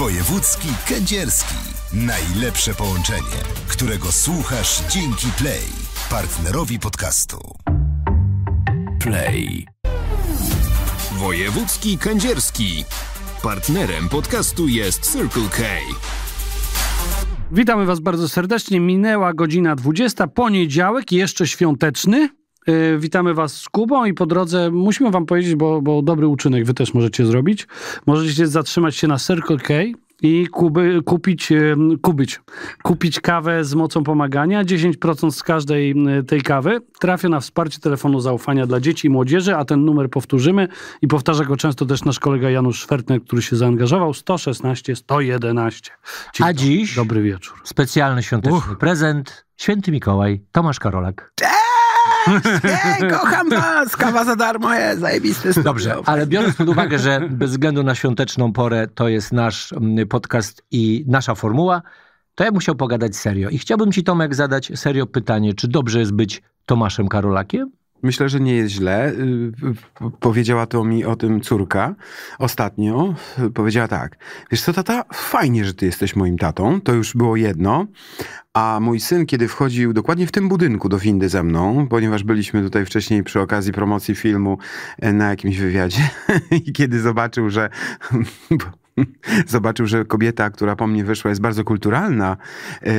Wojewódzki Kędzierski. Najlepsze połączenie, którego słuchasz dzięki Play, partnerowi podcastu. Play. Wojewódzki Kędzierski. Partnerem podcastu jest Circle K. Witamy Was bardzo serdecznie. Minęła godzina 20, poniedziałek, jeszcze świąteczny. Y, witamy Was z Kubą i po drodze musimy Wam powiedzieć, bo, bo dobry uczynek Wy też możecie zrobić. Możecie zatrzymać się na Circle K i kuby, kupić, y, kupić, kupić kawę z mocą pomagania. 10% z każdej y, tej kawy trafia na wsparcie telefonu zaufania dla dzieci i młodzieży, a ten numer powtórzymy i powtarza go często też nasz kolega Janusz Szwertner, który się zaangażował. 116 111. Ci a dziś dobry wieczór. Specjalny świąteczny Uch. prezent. Święty Mikołaj, Tomasz Karolak. Cześć! Cześć! kocham was! Kawa za darmo jest, zajebisty studio. Dobrze, ale biorąc pod uwagę, że bez względu na świąteczną porę to jest nasz mm, podcast i nasza formuła, to ja musiał pogadać serio. I chciałbym ci, Tomek, zadać serio pytanie, czy dobrze jest być Tomaszem Karolakiem? Myślę, że nie jest źle. Y, powiedziała to mi o tym córka ostatnio. Powiedziała tak. Wiesz co, tata, fajnie, że ty jesteś moim tatą. To już było jedno. A mój syn, kiedy wchodził dokładnie w tym budynku do windy ze mną, ponieważ byliśmy tutaj wcześniej przy okazji promocji filmu e, na jakimś wywiadzie, i kiedy zobaczył, że zobaczył, że kobieta, która po mnie wyszła, jest bardzo kulturalna, e,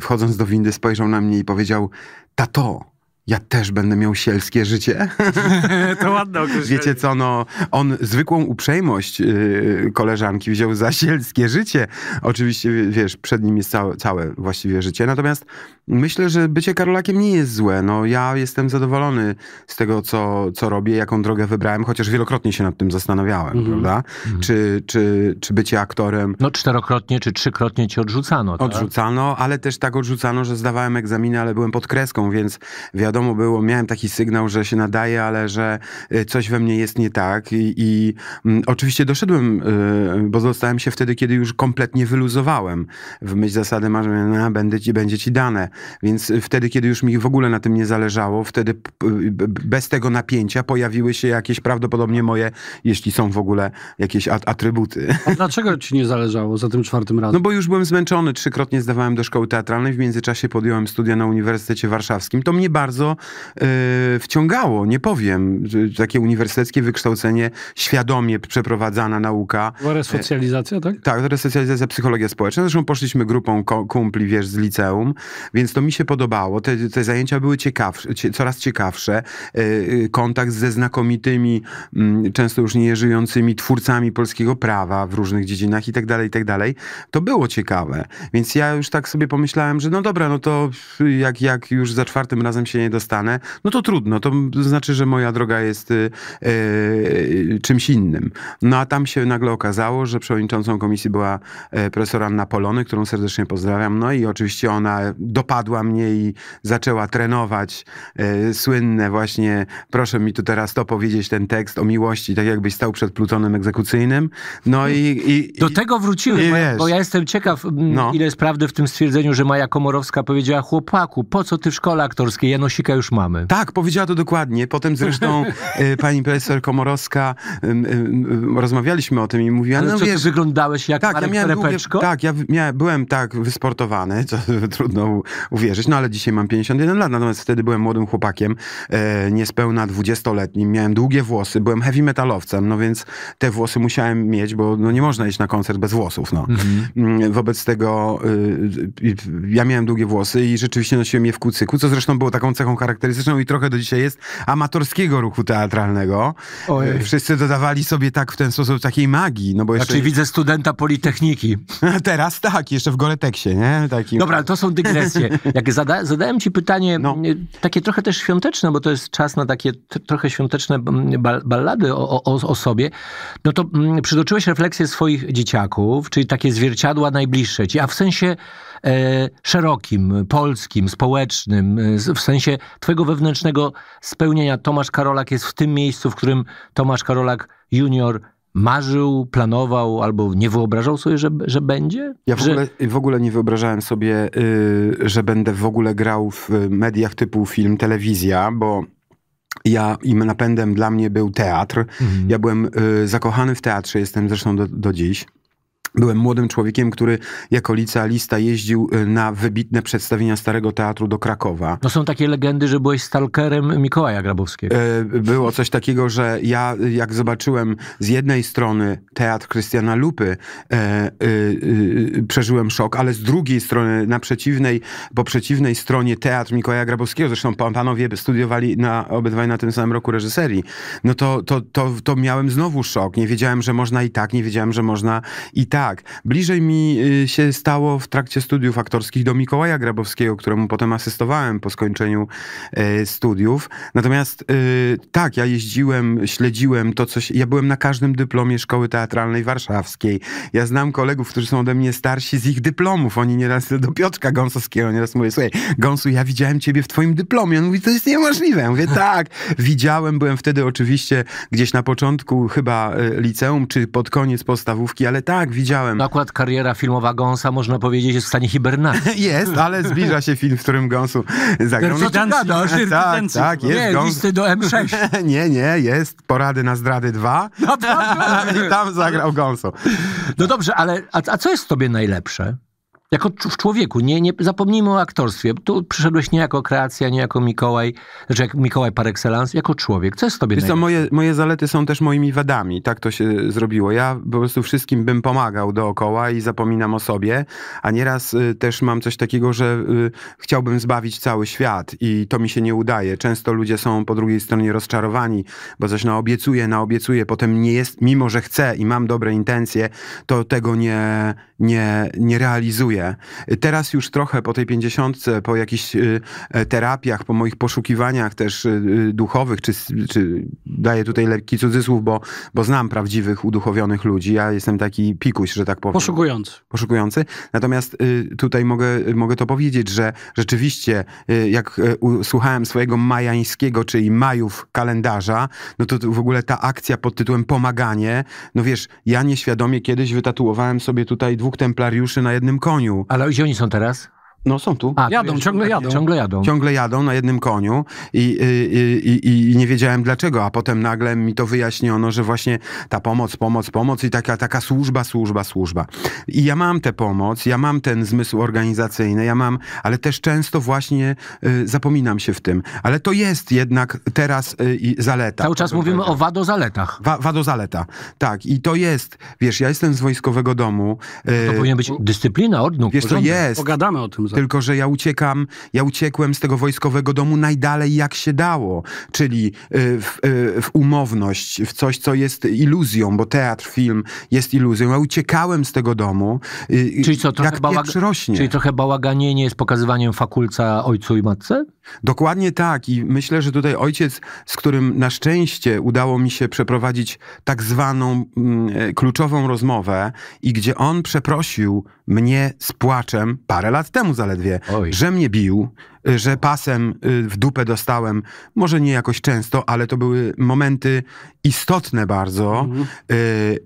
wchodząc do windy, spojrzał na mnie i powiedział: Tato ja też będę miał sielskie życie. to ładne określenie. Wiecie co, no, on zwykłą uprzejmość yy, koleżanki wziął za sielskie życie. Oczywiście, wiesz, przed nim jest całe, całe właściwie życie. Natomiast myślę, że bycie Karolakiem nie jest złe. No, ja jestem zadowolony z tego, co, co robię, jaką drogę wybrałem, chociaż wielokrotnie się nad tym zastanawiałem, mm. prawda? Mm. Czy, czy, czy bycie aktorem... No czterokrotnie czy trzykrotnie cię odrzucano, tak? Odrzucano, ale też tak odrzucano, że zdawałem egzaminy, ale byłem pod kreską, więc wiadomo, wiadomo było, miałem taki sygnał, że się nadaje, ale że y, coś we mnie jest nie tak. I, i mm, oczywiście doszedłem, y, bo zostałem się wtedy, kiedy już kompletnie wyluzowałem w myśl zasady marzenia, no, będę ci, będzie ci dane. Więc wtedy, kiedy już mi w ogóle na tym nie zależało, wtedy bez tego napięcia pojawiły się jakieś prawdopodobnie moje, jeśli są w ogóle jakieś atrybuty. A dlaczego ci nie zależało za tym czwartym razem? No bo już byłem zmęczony, trzykrotnie zdawałem do szkoły teatralnej, w międzyczasie podjąłem studia na Uniwersytecie Warszawskim. To mnie bardzo bardzo y, wciągało, nie powiem. Takie uniwersyteckie wykształcenie, świadomie przeprowadzana nauka. Resocjalizacja, tak? E, tak, resocjalizacja, psychologia społeczna. Zresztą poszliśmy grupą kumpli, wiesz, z liceum, więc to mi się podobało. Te, te zajęcia były ciekawsze, coraz ciekawsze. Y, kontakt ze znakomitymi, y, często już nieżyjącymi twórcami polskiego prawa w różnych dziedzinach i tak dalej, i tak dalej. To było ciekawe. Więc ja już tak sobie pomyślałem, że no dobra, no to jak, jak już za czwartym razem się nie dostanę, no to trudno, to znaczy, że moja droga jest y, y, czymś innym. No a tam się nagle okazało, że przewodniczącą komisji była e, profesor Anna Polony, którą serdecznie pozdrawiam, no i oczywiście ona dopadła mnie i zaczęła trenować e, słynne właśnie, proszę mi tu teraz to powiedzieć, ten tekst o miłości, tak jakbyś stał przed plutonem egzekucyjnym. No i... i Do tego wróciły, bo, bo, ja jestem ciekaw, mm, no. ile jest prawdy w tym stwierdzeniu, że Maja Komorowska powiedziała chłopaku, po co ty w szkole aktorskiej? Ja już mamy. Tak, powiedziała to dokładnie. Potem zresztą e, pani profesor Komorowska rozmawialiśmy o tym i mówiła... Ale no, co, wiesz, wyglądałeś jak tak, Marek ja długie, Tak, ja miałem, byłem tak wysportowany, co trudno uwierzyć, no ale dzisiaj mam 51 lat, natomiast wtedy byłem młodym chłopakiem, e, niespełna 20-letnim, miałem długie włosy, byłem heavy metalowcem, no więc te włosy musiałem mieć, bo no, nie można iść na koncert bez włosów, no. Mhm. Mm, wobec tego y, y, y, ja miałem długie włosy i rzeczywiście nosiłem je w kucyku, co zresztą było taką cechą charakterystyczną i trochę do dzisiaj jest amatorskiego ruchu teatralnego. Ojej. E, wszyscy dodawali sobie tak w ten sposób takiej magii. No bo znaczy, jeszcze... Znaczy widzę studenta Politechniki. Teraz tak, jeszcze w Goreteksie, nie? Takim... Dobra, to są dygresje. Jak zada zadałem ci pytanie, no. takie trochę też świąteczne, bo to jest czas na takie trochę świąteczne bal ballady o, o, o, sobie, no to przytoczyłeś refleksję swoich dzieciaków, czyli takie zwierciadła najbliższe ci, a w sensie E, szerokim, polskim, społecznym, e, w sensie twojego wewnętrznego spełnienia. Tomasz Karolak jest w tym miejscu, w którym Tomasz Karolak junior marzył, planował albo nie wyobrażał sobie, że, że będzie? Ja w, że... Ogóle, w ogóle nie wyobrażałem sobie, y, że będę w ogóle grał w y, mediach typu film, telewizja, bo ja im napędem dla mnie był teatr. Mhm. Ja byłem y, zakochany w teatrze, jestem zresztą do, do dziś. Byłem młodym człowiekiem, który jako licealista jeździł y, na wybitne przedstawienia Starego Teatru do Krakowa. No są takie legendy, że byłeś stalkerem Mikołaja Grabowskiego. E, było coś takiego, że ja jak zobaczyłem z jednej strony teatr Krystiana Lupy, e, y, y, przeżyłem szok, ale z drugiej strony, na przeciwnej, po przeciwnej stronie teatr Mikołaja Grabowskiego, zresztą panowie studiowali na, obydwaj na tym samym roku reżyserii, no to, to, to, to miałem znowu szok. Nie wiedziałem, że można i tak, nie wiedziałem, że można i tak tak. Bliżej mi y, się stało w trakcie studiów aktorskich do Mikołaja Grabowskiego, któremu potem asystowałem po skończeniu e, studiów. Natomiast y, tak, ja jeździłem, śledziłem to, coś. Ja byłem na każdym dyplomie Szkoły Teatralnej Warszawskiej. Ja znam kolegów, którzy są ode mnie starsi z ich dyplomów. Oni nieraz do Piotrka Gąsowskiego nieraz mówię, słuchaj, Gąsu, ja widziałem ciebie w twoim dyplomie. On mówi, to jest niemożliwe. Ja mówię, tak, widziałem, byłem wtedy oczywiście gdzieś na początku chyba e, liceum, czy pod koniec podstawówki, ale tak, widziałem widziałem. No akurat kariera filmowa Gąsa, można powiedzieć, jest w stanie hibernacji. jest, ale zbliża się film, w którym Gąsu zagrał. No, tak, tak, jest nie, Gąs... listy do M6. nie, nie, jest Porady na zdrady 2 no, i tam zagrał Gąsu. No dobrze, ale a, a co jest w tobie najlepsze? jako w człowieku, nie, nie zapomnijmy o aktorstwie. Tu przyszedłeś nie jako kreacja, nie jako Mikołaj, że jak Mikołaj par excellence, jako człowiek. Co jest tobie Wiesz co, moje, moje zalety są też moimi wadami. Tak to się zrobiło. Ja po prostu wszystkim bym pomagał dookoła i zapominam o sobie, a nieraz y, też mam coś takiego, że y, chciałbym zbawić cały świat i to mi się nie udaje. Często ludzie są po drugiej stronie rozczarowani, bo coś naobiecuję, naobiecuję, potem nie jest, mimo że chcę i mam dobre intencje, to tego nie, nie, nie realizuje. Teraz już trochę po tej pięćdziesiątce, po jakichś y, e, terapiach, po moich poszukiwaniach też y, y, duchowych, czy, czy daję tutaj lekki cudzysłów, bo, bo znam prawdziwych, uduchowionych ludzi. Ja jestem taki pikuś, że tak powiem. Poszukujący. Poszukujący. Natomiast tutaj mogę, mogę to powiedzieć, że rzeczywiście jak słuchałem swojego majańskiego, czyli majów kalendarza, no to w ogóle ta akcja pod tytułem pomaganie, no wiesz, ja nieświadomie kiedyś wytatuowałem sobie tutaj dwóch dwóch templariuszy na jednym koniu. Ale gdzie oni są teraz? No są tu. A, jadą, ciągle tak, jadą. Ciągle jadą. Ciągle jadą na jednym koniu i, i, i, i, nie wiedziałem dlaczego, a potem nagle mi to wyjaśniono, że właśnie ta pomoc, pomoc, pomoc i taka, taka służba, służba, służba. I ja mam tę pomoc, ja mam ten zmysł organizacyjny, ja mam, ale też często właśnie y, zapominam się w tym. Ale to jest jednak teraz y, zaleta. Cały czas mówimy o wado zaletach. Wa, wado zaleta, tak. I to jest, wiesz, ja jestem z wojskowego domu. No y, to powinien być dyscyplina, odnóg, Wiesz, to jest. Pogadamy o tym tylko, że ja uciekam, ja uciekłem z tego wojskowego domu najdalej jak się dało, czyli y, w, y, w umowność, w coś, co jest iluzją, bo teatr, film jest iluzją. Ja uciekałem z tego domu. Y, czyli co, trochę, bałag- rośnie. Czyli trochę bałaganienie jest pokazywaniem fakulca ojcu i matce? Dokładnie tak i myślę, że tutaj ojciec, z którym na szczęście udało mi się przeprowadzić tak zwaną mm, e, kluczową rozmowę i gdzie on przeprosił mnie z płaczem parę lat temu za zaledwie, Oj. że mnie bił, y, że pasem y, w dupę dostałem, może nie jakoś często, ale to były momenty istotne bardzo mhm.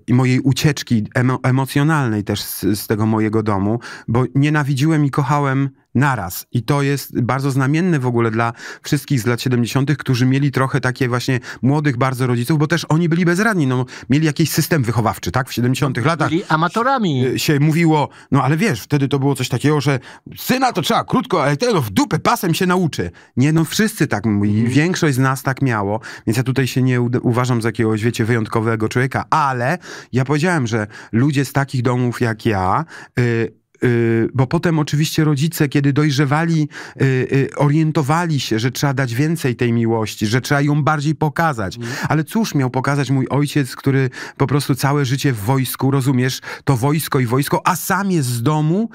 y, mojej ucieczki emo emocjonalnej też z, z, tego mojego domu, bo nienawidziłem i kochałem naraz. I to jest bardzo znamienne w ogóle dla wszystkich z lat 70., którzy mieli trochę takie właśnie młodych bardzo rodziców, bo też oni byli bezradni. No, mieli jakiś system wychowawczy, tak? W 70. tych latach. Byli amatorami. Się mówiło, no ale wiesz, wtedy to było coś takiego, że syna to trzeba krótko, ale tego w dupę pasem się nauczy. Nie, no wszyscy tak mówili. Mhm. Większość z nas tak miało, więc ja tutaj się nie uważam za jakiegoś, wiecie, wyjątkowego człowieka, ale ja powiedziałem, że ludzie z takich domów jak ja, yy, Y, bo potem oczywiście rodzice, kiedy dojrzewali, y, y, orientowali się, że trzeba dać więcej tej miłości, że trzeba ją bardziej pokazać. Mhm. Ale cóż miał pokazać mój ojciec, który po prostu całe życie w wojsku, rozumiesz, to wojsko i wojsko, a sam jest z domu,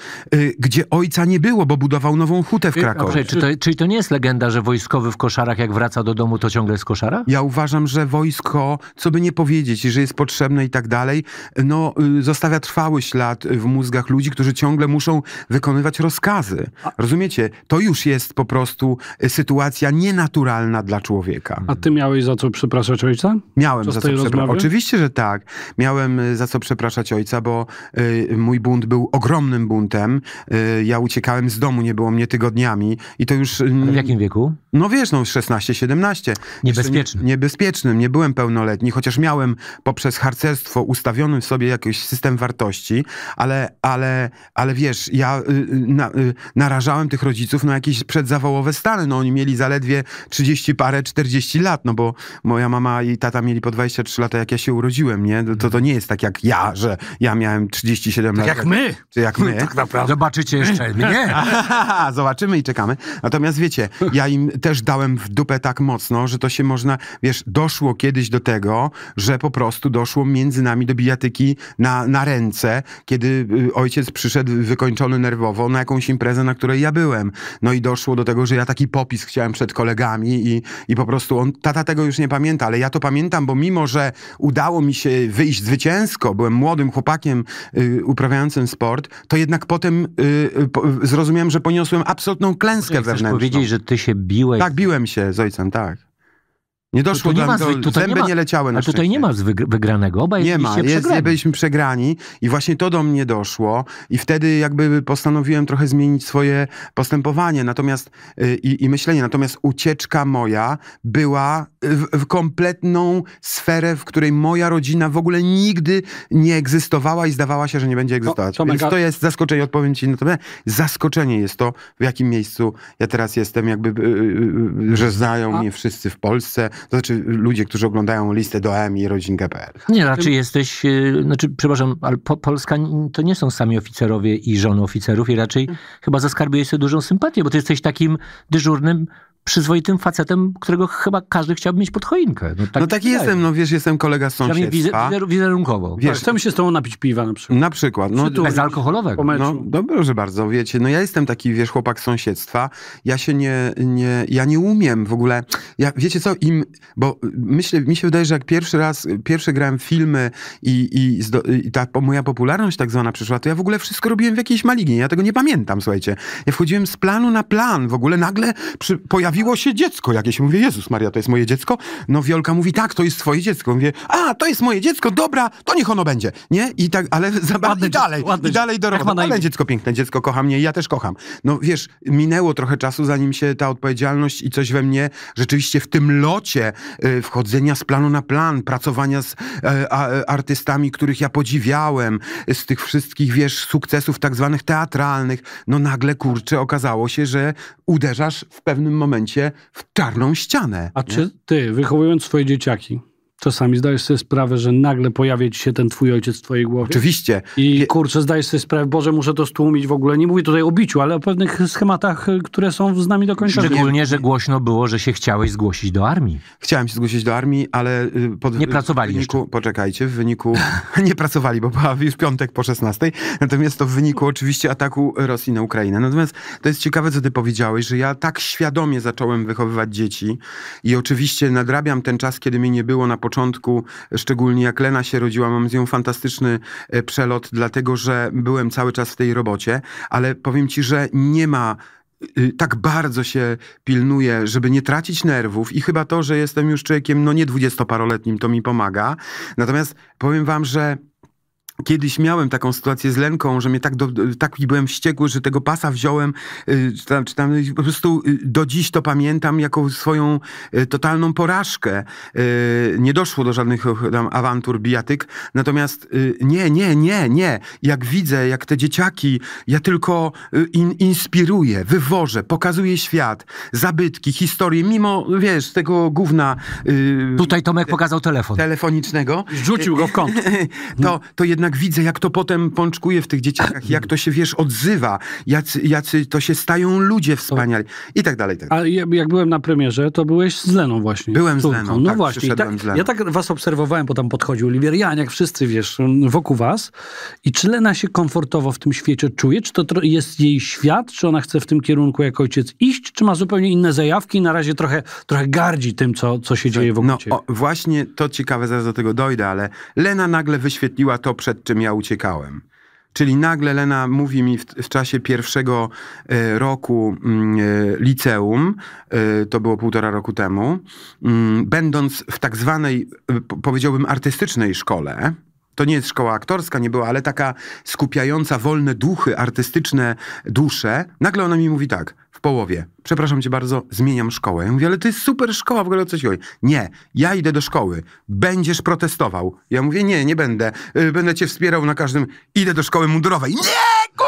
gdzie ojca nie było, bo budował nową hutę w Krakowie. Dobrze, czy to, czyli to nie jest legenda, że wojskowy w koszarach, jak wraca do domu, to ciągle jest koszara? Ja uważam, że wojsko, co by nie powiedzieć, że jest potrzebne i tak dalej, no zostawia trwały ślad w mózgach ludzi, którzy ciągle ciągle muszą wykonywać rozkazy. Rozumiecie? To już jest po prostu e, sytuacja nienaturalna dla człowieka. A ty miałeś za co przepraszać ojca? Miałem co za co przepraszać. Oczywiście, że tak. Miałem e, za co przepraszać ojca, bo y, mój bunt był ogromnym buntem. Y, ja uciekałem z domu, nie było mnie tygodniami i to już... Y, w jakim wieku? No wiesz, no 16-17. Niebezpiecznym. Nie, niebezpiecznym. Nie byłem pełnoletni, chociaż miałem poprzez harcerstwo ustawiony w sobie jakiś system wartości, ale, ale, ale ale wiesz, ja y, y, na, y, narażałem tych rodziców na jakieś przedzawałowe stany. No oni mieli zaledwie 30 parę, 40 lat, no bo moja mama i tata mieli po 23 lata, jak ja się urodziłem, nie? To, to nie jest tak jak ja, że ja miałem 37 tak lat. jak my! Czy jak my. tak naprawdę. Zobaczycie jeszcze mnie. Zobaczymy i czekamy. Natomiast wiecie, ja im też dałem w dupę tak mocno, że to się można, wiesz, doszło kiedyś do tego, że po prostu doszło między nami do bijatyki na, na ręce, kiedy ojciec przyszedł wykończony nerwowo na jakąś imprezę, na której ja byłem. No i doszło do tego, że ja taki popis chciałem przed kolegami i, i po prostu on, tata tego już nie pamięta, ale ja to pamiętam, bo mimo, że udało mi się wyjść zwycięsko, byłem młodym chłopakiem y, uprawiającym sport, to jednak potem y, y po, zrozumiałem, że poniosłem absolutną klęskę Chcesz wewnętrzną. powiedzieć, że ty się biłeś? Tak, biłem się z ojcem, tak. Nie doszło tu, nie do, zwy... zęby nie, ma... nie leciały na A tutaj nie ma wygranego, obaj nie ma. Jest, Nie byliśmy przegrani i właśnie to do mnie doszło i wtedy jakby postanowiłem trochę zmienić swoje postępowanie natomiast y, i, myślenie, natomiast ucieczka moja była w, w, kompletną sferę, w której moja rodzina w ogóle nigdy nie egzystowała i zdawała się, że nie będzie egzystować. To, to Więc mega... to jest zaskoczenie, odpowiem ci na to. Zaskoczenie jest to, w jakim miejscu ja teraz jestem, jakby, yy, yy, że znają mnie wszyscy w Polsce, to znaczy ludzie, którzy oglądają listę do AM i rodzinkę.pl. Nie, raczej znaczy jesteś, y, znaczy, przepraszam, ale po, Polska to nie są sami oficerowie i żony oficerów i raczej hmm. chyba zaskarbiłeś sobie dużą sympatię, bo ty jesteś takim dyżurnym przyzwoitym facetem, którego chyba każdy chciałby mieć pod choinkę. No, tak no taki jestem, no wiesz, jestem kolega z sąsiedztwa. wizerunkowo. Wiesz, tak, chcemy się z tobą napić piwa na przykład. Na przykład. No, Przytul, bezalkoholowego. No, dobrze no bardzo, wiecie, no ja jestem taki, wiesz, chłopak z sąsiedztwa. Ja się nie, nie ja nie umiem w ogóle, ja, wiecie co, im, bo myślę, mi się wydaje, że jak pierwszy raz, pierwszy grałem filmy i, i, zdo, i ta moja popularność tak zwana przyszła, to ja w ogóle wszystko robiłem w jakiejś malignie. Ja tego nie pamiętam, słuchajcie. Ja wchodziłem z planu na plan, w ogóle nagle przy, pojawiłem Pojawiło się dziecko jakieś. Mówię, Jezus Maria, to jest moje dziecko? No Wiolka mówi, tak, to jest twoje dziecko. Mówię, a, to jest moje dziecko, dobra, to niech ono będzie. Nie? I tak, ale zabawnie dalej, ładne, i dalej do roboty. Ale dziecko piękne, dziecko kocha mnie i ja też kocham. No wiesz, minęło trochę czasu, zanim się ta odpowiedzialność i coś we mnie rzeczywiście w tym locie y, wchodzenia z planu na plan, pracowania z y, a, e, artystami, których ja podziwiałem, z tych wszystkich, wiesz, sukcesów tak zwanych teatralnych, no nagle, kurczę, okazało się, że uderzasz w pewnym momencie momencie w czarną ścianę. A nie? czy ty, wychowując swoje dzieciaki, Czasami zdajesz sobie sprawę, że nagle pojawia ci się ten twój ojciec w twojej głowie. Oczywiście. I kurczę, zdajesz sobie sprawę, Boże, muszę to stłumić w ogóle. Nie mówię tutaj o biciu, ale o pewnych schematach, y, które są z nami do końca. Szczególnie, że głośno było, że się chciałeś zgłosić do armii. Chciałem się zgłosić do armii, ale... Y, pod, nie pracowali w wyniku, Poczekajcie, w wyniku... nie pracowali, bo była już piątek po 16. Natomiast to w wyniku oczywiście ataku Rosji na Ukrainę. Natomiast to jest ciekawe, co ty powiedziałeś, że ja tak świadomie zacząłem wychowywać dzieci i oczywiście nadrabiam ten czas, kiedy mnie nie było na początku, szczególnie jak Lena się rodziła, mam z nią fantastyczny e, przelot, dlatego że byłem cały czas w tej robocie, ale powiem ci, że nie ma y, tak bardzo się pilnuję, żeby nie tracić nerwów i chyba to, że jestem już człowiekiem, no nie dwudziestoparoletnim, to mi pomaga. Natomiast powiem wam, że Kiedyś miałem taką sytuację z Lenką, że mnie tak do, taki byłem wściekły, że tego pasa wziąłem, y, czy tam, czy tam, no po prostu y, do dziś to pamiętam jako swoją y, totalną porażkę. Nie doszło do żadnych tam awantur, bijatyk, natomiast nie, nie, nie, nie. Jak widzę, jak te dzieciaki, ja tylko in, inspiruję, wywożę, pokazuję świat, zabytki, historię, mimo, wiesz, tego gówna... Tutaj Tomek pokazał telefon. Telefonicznego. Rzucił go w kąt. To, to jednak jednak widzę, jak to potem pączkuje w tych dzieciakach, jak to się, wiesz, odzywa, jacy, jacy to się stają ludzie wspaniali i tak dalej. tak dalej. A jak byłem na premierze, to byłeś z Leną właśnie. Byłem z Leną, No tak, właśnie. Tak, ja tak was obserwowałem, bo tam podchodził Oliwier jak wszyscy, wiesz, wokół was. I czy Lena się komfortowo w tym świecie czuje? Czy to jest jej świat? Czy ona chce w tym kierunku jako ojciec iść? Czy ma zupełnie inne zajawki i na razie trochę, trochę gardzi tym, co, co się dzieje wokół no, ciebie? No właśnie to ciekawe, zaraz do tego dojdę, ale Lena nagle wyświetliła to przed przed czym ja uciekałem. Czyli nagle Lena mówi mi w, w czasie pierwszego y, roku y, liceum, y, to było półtora roku temu, mm, będąc w tak zwanej, powiedziałbym, artystycznej szkole, to nie jest szkoła aktorska, nie była, ale taka skupiająca wolne duchy, artystyczne dusze, nagle ona mi mówi tak, połowie. Przepraszam cię bardzo, zmieniam szkołę. Ja mówię, ale to jest super szkoła, w ogóle o coś oj. Nie, ja idę do szkoły. Będziesz protestował. Ja mówię, nie, nie będę. Y, będę cię wspierał na każdym. Idę do szkoły mundurowej. Nie, ku...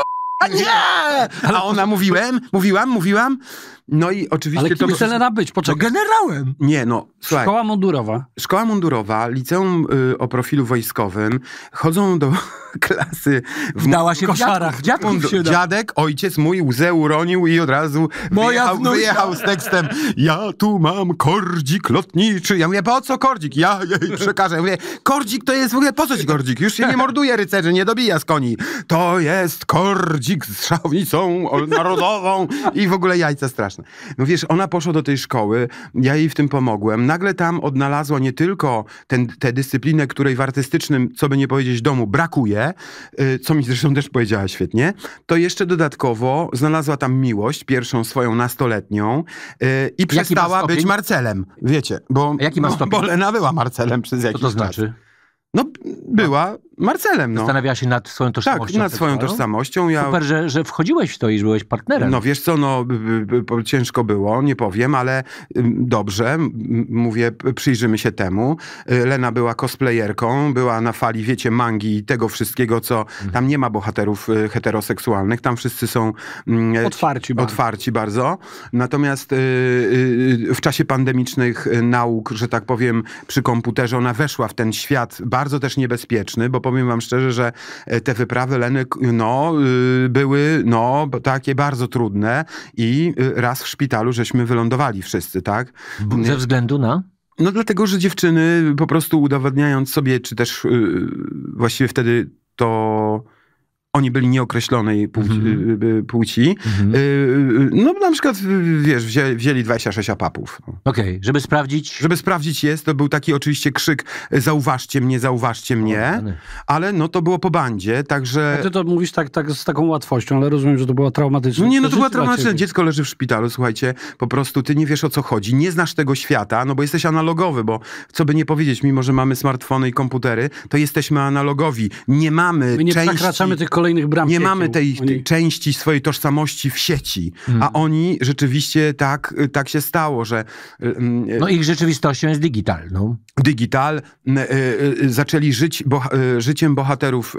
nie! A ona mówiłem, mówiłam, mówiłam. No i oczywiście... Ale kim to chce wszystko... Lena być? Poczekaj. No generałem! Nie, no, słuchaj. Szkoła mundurowa. Szkoła mundurowa, liceum y, o profilu wojskowym, chodzą do klasy... W Wdała się w koszarach. Dziadków, dziadków się Dziadek, ojciec mój łzę uronił i od razu wyjechał, wyjechał, z tekstem ja tu mam kordzik lotniczy. Ja mówię, po co kordzik? Ja jej przekażę. Ja mówię, kordzik to jest w ogóle, po co ci kordzik? Już się nie morduje rycerzy, nie dobija z koni. To jest kordzik z szałnicą narodową i w ogóle jajca straszne jasne. No wiesz, ona poszła do tej szkoły, ja jej w tym pomogłem. Nagle tam odnalazła nie tylko ten, tę dyscyplinę, której w artystycznym, co by nie powiedzieć, domu brakuje, y, co mi zresztą też powiedziała świetnie, to jeszcze dodatkowo znalazła tam miłość, pierwszą swoją nastoletnią y, i przestała być Marcelem, wiecie, bo, jaki masz stopień? bo Lena była Marcelem przez jakiś czas. Co to znaczy? Czas. No, była Marcelem, no. Zastanawiałaś się nad swoją tożsamością. Tak, nad swoją tożsamością. Ja... Super, że, że wchodziłeś w to i że byłeś partnerem. No wiesz co, no ciężko było, nie powiem, ale dobrze, mówię, przyjrzymy się temu. Y, Lena była cosplayerką, była na fali, wiecie, mangi i tego wszystkiego, co... Mhm. Tam nie ma bohaterów y, heteroseksualnych, tam wszyscy są... Mm, e, otwarci bardzo. Otwarci bardzo. Natomiast y, w czasie pandemicznych nauk, że tak powiem, przy komputerze ona weszła w ten świat bardzo też niebezpieczny, bo powiem wam szczerze, że e, te wyprawy Leny, no, y, były, no, takie bardzo trudne i y, raz w szpitalu żeśmy wylądowali wszyscy, tak? Ze względu na? No dlatego, że dziewczyny po prostu udowadniając sobie, czy też y, właściwie wtedy to oni byli nieokreślonej płci. Mm. płci. Mm. No na przykład, wiesz, wzięli 26 apapów. Okej, okay. żeby sprawdzić... Żeby sprawdzić jest, to był taki oczywiście krzyk zauważcie mnie, zauważcie mnie, ale no to było po bandzie, także... A ty to mówisz tak, tak z taką łatwością, ale rozumiem, że to była traumatyczna No nie, no to była traumatyczna. Dziecko leży w szpitalu, słuchajcie, po prostu ty nie wiesz o co chodzi, nie znasz tego świata, no bo jesteś analogowy, bo co by nie powiedzieć, mimo że mamy smartfony i komputery, to jesteśmy analogowi. Nie mamy My nie części... przekraczamy tych kolejnych kolejnych bram. Nie mamy tej, oni... części swojej tożsamości w sieci, hmm. a oni rzeczywiście tak, y, tak się stało, że... Y, mm, y, no ich rzeczywistością jest digitalną. Digital. No. Zaczęli żyć boha życiem bohaterów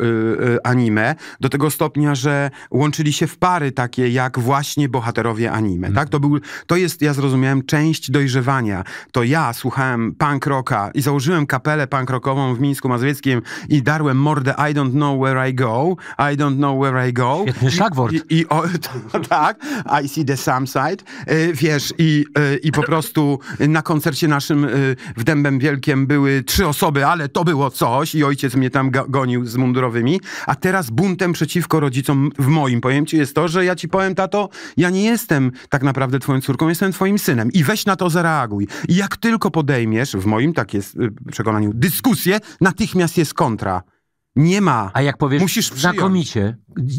anime do tego stopnia, że łączyli się w pary takie jak właśnie bohaterowie anime. Hmm. Tak? To, był, to jest, ja zrozumiałem, część dojrzewania. To ja słuchałem punk rocka i założyłem kapelę punk rockową w Mińsku Mazowieckim i darłem mordę I don't know where I go, I don't know where I go. Świetny szlagwort. I, i, o, to, tak, I see the some side. E, wiesz, i, e, i po prostu na koncercie naszym e, w Dębem Wielkiem były trzy osoby, ale to było coś i ojciec mnie tam gonił z mundurowymi. A teraz buntem przeciwko rodzicom w moim pojęciu jest to, że ja ci powiem, tato, ja nie jestem tak naprawdę twoją córką, jestem twoim synem i weź na to zareaguj. I jak tylko podejmiesz, w moim tak jest y, przekonaniu, dyskusję, natychmiast jest kontra. Nie ma. A jak powiesz Musisz znakomicie,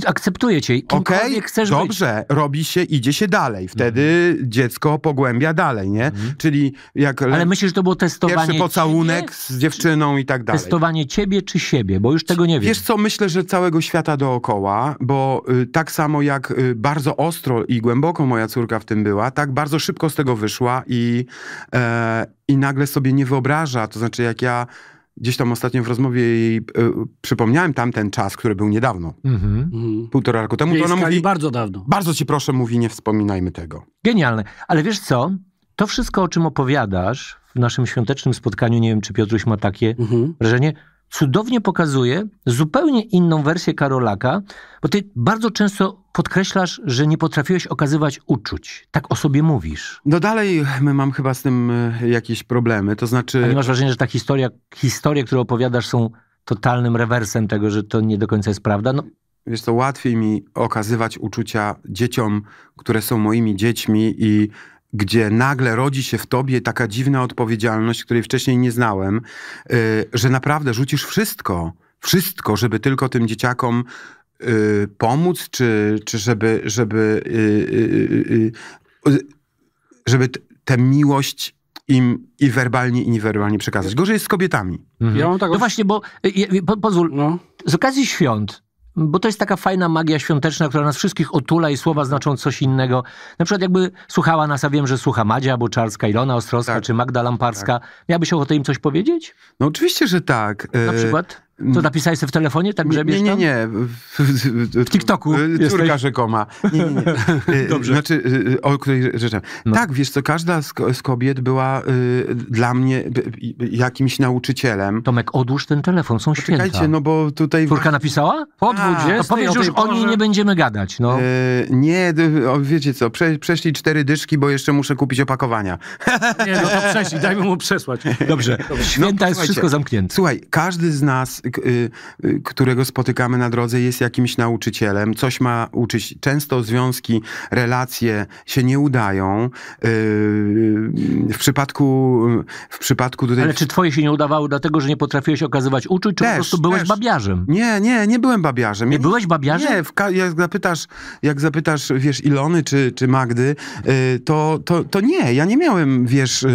akceptuję cię, kimkolwiek okay, dobrze, być. robi się, idzie się dalej. Wtedy mhm. dziecko pogłębia dalej, nie? Mhm. Czyli jak... Ale myślisz, że to było testowanie Pierwszy pocałunek ciebie? z dziewczyną i tak dalej. Testowanie ciebie czy siebie, bo już tego nie wiem. Wiesz co, myślę, że całego świata dookoła, bo y, tak samo jak y, bardzo ostro i głęboko moja córka w tym była, tak bardzo szybko z tego wyszła i, e, i nagle sobie nie wyobraża, to znaczy jak ja gdzieś tam ostatnio w rozmowie jej y, przypomniałem tamten czas, który był niedawno. Mhm. mhm. Półtora roku temu. To ona mówi, bardzo dawno. Bardzo ci proszę, mówi, nie wspominajmy tego. Genialne. Ale wiesz co? To wszystko, o czym opowiadasz w naszym świątecznym spotkaniu, nie wiem, czy Piotruś ma takie mhm. wrażenie, cudownie pokazuje zupełnie inną wersję Karolaka, bo ty bardzo często podkreślasz, że nie potrafiłeś okazywać uczuć. Tak o sobie mówisz. No dalej mam chyba z tym e, jakieś problemy, to znaczy... A nie masz wrażenia, że ta historia, historie, które opowiadasz są totalnym rewersem tego, że to nie do końca jest prawda? No, Wiesz to łatwiej mi okazywać uczucia dzieciom, które są moimi dziećmi i gdzie nagle rodzi się w tobie taka dziwna odpowiedzialność, której wcześniej nie znałem, y, że naprawdę rzucisz wszystko, wszystko, żeby tylko tym dzieciakom y, pomóc, czy, czy żeby, żeby, y, żeby tę miłość im i werbalnie, i niewerbalnie przekazać. Gorzej jest z kobietami. Mhm. Ja mam No właśnie, bo po, pozwól, no. z okazji świąt bo to jest taka fajna magia świąteczna, która nas wszystkich otula i słowa znaczą coś innego. Na przykład jakby słuchała nas, a wiem, że słucha Madzia Boczarska, Ilona Ostrowska tak. czy Magda Lamparska. Tak. Miałabyś ochotę im coś powiedzieć? No oczywiście, że tak. Na e, przykład? Mm. To napisałeś sobie w telefonie? Tak grzebiesz Nie, nie, nie. W TikToku Córka jesteś... rzekoma. Nie, nie, nie. Dobrze. Znaczy, y, y, o której rzeczach. No. Tak, wiesz co, każda z kobiet była y, dla mnie jakimś nauczycielem. Tomek, odłóż ten telefon, są święta. Czekajcie, no bo tutaj... Córka napisała? Po 20? To powiedz już, o niej nie będziemy gadać, no. E, nie, wiecie co, prze, przeszli cztery dyszki, bo jeszcze muszę kupić opakowania. Nie, no to przeszli, dajmy mu przesłać. Dobrze, no, święta no, jest wszystko zamknięte. Słuchaj, każdy z nas Y, y, którego spotykamy na drodze, jest jakimś nauczycielem, coś ma uczyć. Często związki, relacje się nie udają. Y, w przypadku, w przypadku tutaj... Ale czy twoje się nie udawało dlatego, że nie potrafiłeś okazywać uczuć, czy też, po prostu byłeś też. babiarzem? Nie, nie, nie byłem babiarzem. Nie byłeś babiarzem? Nie, jak zapytasz, jak zapytasz, wiesz, Ilony czy, czy Magdy, to, to, to nie, ja nie miałem, wiesz,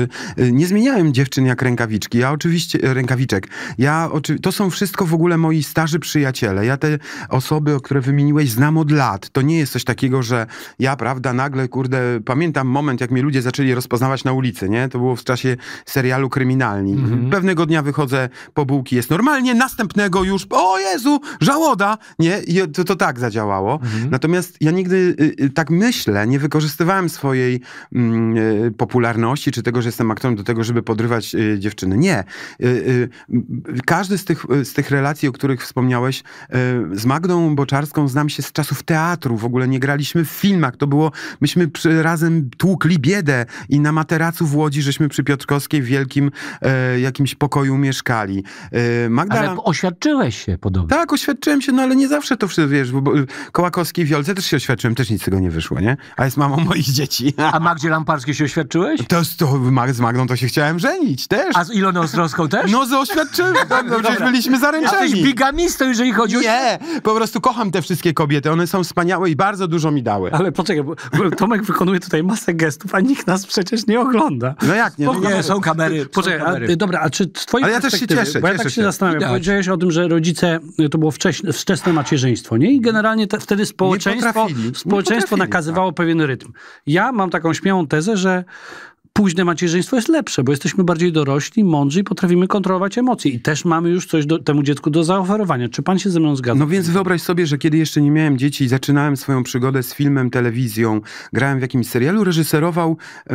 nie zmieniałem dziewczyn jak rękawiczki. Ja oczywiście, rękawiczek. Ja, oczy... to są wszystkie wszystko w ogóle moi starzy przyjaciele. Ja te osoby, o które wymieniłeś, znam od lat. To nie jest coś takiego, że ja, prawda, nagle, kurde, pamiętam moment, jak mnie ludzie zaczęli rozpoznawać na ulicy, nie? To było w czasie serialu Kryminalni. Mhm. Pewnego dnia wychodzę po bułki, jest normalnie, następnego już, o Jezu, żałoda, nie? I to, to tak zadziałało. Mhm. Natomiast ja nigdy y, y, tak myślę, nie wykorzystywałem swojej mm, y, popularności, czy tego, że jestem aktorem do tego, żeby podrywać y, dziewczyny. Nie. Y, y, każdy z tych z tych relacji, o których wspomniałeś, e, z Magdą Boczarską znam się z czasów teatru, w ogóle nie graliśmy w filmach, to było, myśmy przy, razem tłukli biedę i na materacu w Łodzi, żeśmy przy Piotrkowskiej w wielkim e, jakimś pokoju mieszkali. E, Magda... Ale oświadczyłeś się podobno. Tak, oświadczyłem się, no ale nie zawsze to wszystko, wiesz, bo Kołakowskiej Wiolce też się oświadczyłem, też nic z tego nie wyszło, nie? A jest mamą moich dzieci. A Magdzie Lamparskiej się oświadczyłeś? To, to z Magdą to się chciałem żenić też. A z Iloną Ostrowską też? No, z oświadczyłem, tak, no, przecież byliśmy jesteśmy zaręczeni. Jesteś bigamistą, jeżeli chodzi o... Nie, po prostu kocham te wszystkie kobiety, one są wspaniałe i bardzo dużo mi dały. Ale poczekaj, bo Tomek wykonuje tutaj masę gestów, a nikt nas przecież nie ogląda. No jak nie? No Spokojnie. nie są kamery. Poczekaj, są kamery. A, dobra, a czy z Ale ja też się cieszę, bo ja tak się, się. zastanawiam, Idealnie. powiedziałeś o tym, że rodzice, to było wcześne, wczesne macierzyństwo, nie? I generalnie te, wtedy społeczeństwo, społeczeństwo nakazywało tak. pewien rytm. Ja mam taką śmiałą tezę, że późne macierzyństwo jest lepsze, bo jesteśmy bardziej dorośli, mądrzy i potrafimy kontrolować emocje. I też mamy już coś do, temu dziecku do zaoferowania. Czy pan się ze mną zgadza? No więc wyobraź sobie, że kiedy jeszcze nie miałem dzieci, i zaczynałem swoją przygodę z filmem, telewizją, grałem w jakimś serialu, reżyserował e,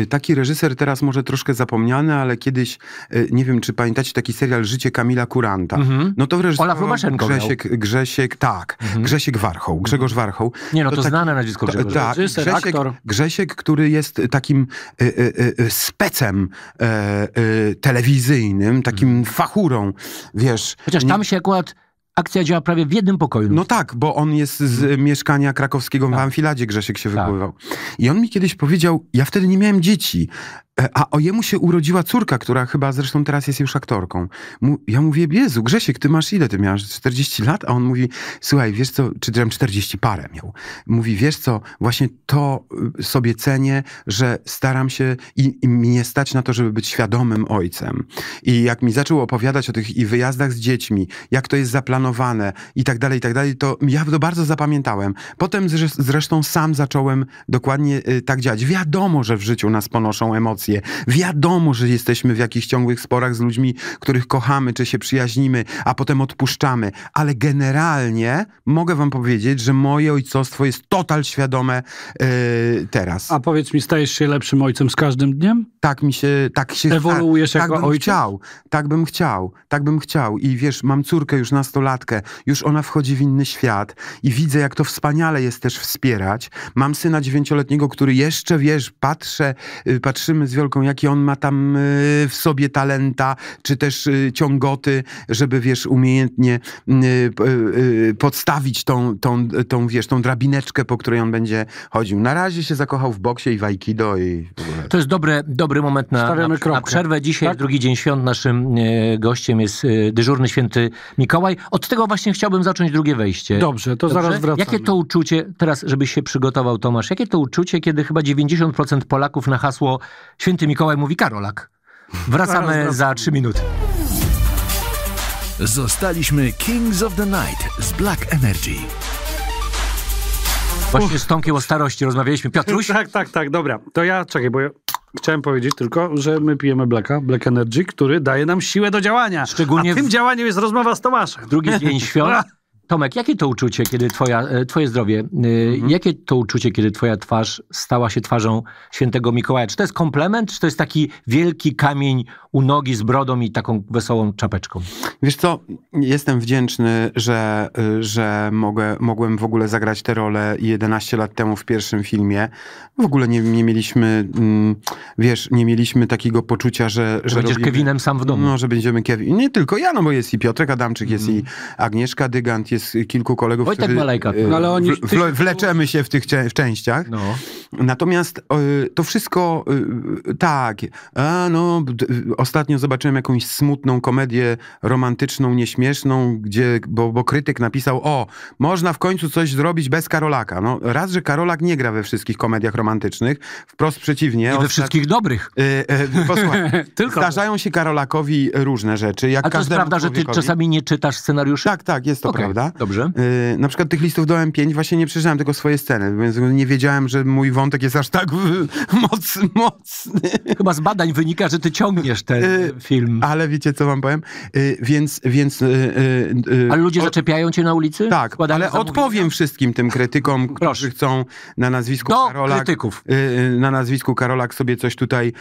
e, taki reżyser, teraz może troszkę zapomniany, ale kiedyś, e, nie wiem czy pamiętacie taki serial Życie Kamila Kuranta. Mhm. No to reżyserował Grzesiek, Grzesiek, tak, mhm. Grzesiek Warchoł, mhm. Grzegorz Warchoł. Nie no, to, to taki, znane nazwisko Grzegorz. Tak, Reżyser, Grzesiek, aktor. Grzesiek, który jest takim Y, y, y, specem e, e, telewizyjnym, takim mhm. fachurą, wiesz. Chociaż tam się akurat akcja działa prawie w jednym pokoju. No tak, bo on jest z mhm. mieszkania krakowskiego tak. w Amfiladzie, Grzesiek się tak. wypływał. I on mi kiedyś powiedział, ja wtedy nie miałem dzieci, e, a o jemu się urodziła córka, która chyba zresztą teraz jest już aktorką. ja mówię, Jezu, Grzesiek, ty masz ile? Ty miałeś 40 lat? A on mówi, słuchaj, wiesz co, czy tam 40 parę miał. Mówi, wiesz co, właśnie to y, sobie cenię, że staram się i, i mnie stać na to, żeby być świadomym ojcem. I jak mi zaczął opowiadać o tych i wyjazdach z dziećmi, jak to jest zaplanowane, planowane i tak dalej, i tak dalej, to ja to bardzo zapamiętałem. Potem zresztą sam zacząłem dokładnie y, tak działać. Wiadomo, że w życiu nas ponoszą emocje. Wiadomo, że jesteśmy w jakichś ciągłych sporach z ludźmi, których kochamy, czy się przyjaźnimy, a potem odpuszczamy. Ale generalnie mogę wam powiedzieć, że moje ojcostwo jest total świadome yy, teraz. A powiedz mi, stajesz się lepszym ojcem z każdym dniem? Tak mi się, tak się... Ewoluujesz tak, jako tak bym ojciec? Chciał, tak bym chciał, tak bym chciał. I wiesz, mam córkę już na lat nastolatkę, już ona wchodzi w inny świat i widzę, jak to wspaniale jest też wspierać. Mam syna dziewięcioletniego, który jeszcze, wiesz, patrzę, y, patrzymy z wielką, jakie on ma tam y, w sobie talenta, czy też y, ciągoty, żeby, wiesz, umiejętnie podstawić tą, tą, tą, wiesz, tą drabineczkę, po której on będzie chodził. Na razie się zakochał w boksie i w aikido i To jest dobry, dobry moment na, na, na przerwę. Dzisiaj tak? drugi dzień świąt. Naszym e, gościem jest e, dyżurny święty Mikołaj od tego właśnie chciałbym zacząć drugie wejście. Dobrze, to Dobrze? zaraz wracamy. Jakie to uczucie, teraz żebyś się przygotował Tomasz, jakie to uczucie, kiedy chyba 90% Polaków na hasło Święty Mikołaj mówi Karolak? Wracamy, za 3 minuty. Zostaliśmy Kings of the Night z Black Energy. Właśnie z Tomkiem o starości rozmawialiśmy. Piotruś? tak, tak, tak, dobra. To ja, czekaj, bo ja... Chciałem powiedzieć tylko, że my pijemy Blacka, Black Energy, który daje nam siłę do działania. Szczególnie A tym w... działaniem jest rozmowa z Tomaszem. Drugi dzień świąt Tomek, jakie to uczucie, kiedy twoja, e, twoje zdrowie, e, mhm. jakie to uczucie, kiedy twoja twarz stała się twarzą świętego Mikołaja? Czy to jest komplement, czy to jest taki wielki kamień u nogi z brodą i taką wesołą czapeczką? Wiesz co, jestem wdzięczny, że, e, że mogę, mogłem w ogóle zagrać tę rolę 11 lat temu w pierwszym filmie. W ogóle nie, nie mieliśmy, mm, wiesz, nie mieliśmy takiego poczucia, że... Że, że będziesz robimy, Kevinem sam w domu. No, że będziemy Kevin. Nie tylko ja, no bo jest i Piotrek Adamczyk, jest mhm. i Agnieszka Dygant, jest kilku kolegów, Wojtek którzy... Malejka. E, no, ale oni... W, w, wleczemy się w tych w częściach. No. Natomiast e, to wszystko e, tak. A no, ostatnio zobaczyłem jakąś smutną komedię romantyczną, nieśmieszną, gdzie, bo, bo krytyk napisał, o, można w końcu coś zrobić bez Karolaka. No, raz, że Karolak nie gra we wszystkich komediach romantycznych, wprost przeciwnie. I we wszystkich dobrych. Y, Tylko. Zdarzają się Karolakowi różne rzeczy. Jak A to jest prawda, że ty czasami nie czytasz scenariuszy? Tak, tak, jest to okay. prawda prawda? Dobrze. Y, na przykład tych listów do M5 właśnie nie przejrzałem tylko swoje sceny, więc nie wiedziałem, że mój wątek jest aż tak mocny. mocny. Chyba z badań wynika, że ty ciągniesz ten y, film. Ale wiecie, co wam powiem? Yy, więc, więc... Y, ale ludzie zaczepiają cię na ulicy? Tak, ale odpowiem wszystkim tym krytykom, którzy chcą na nazwisku do Karolak... krytyków. na nazwisku Karolak sobie coś tutaj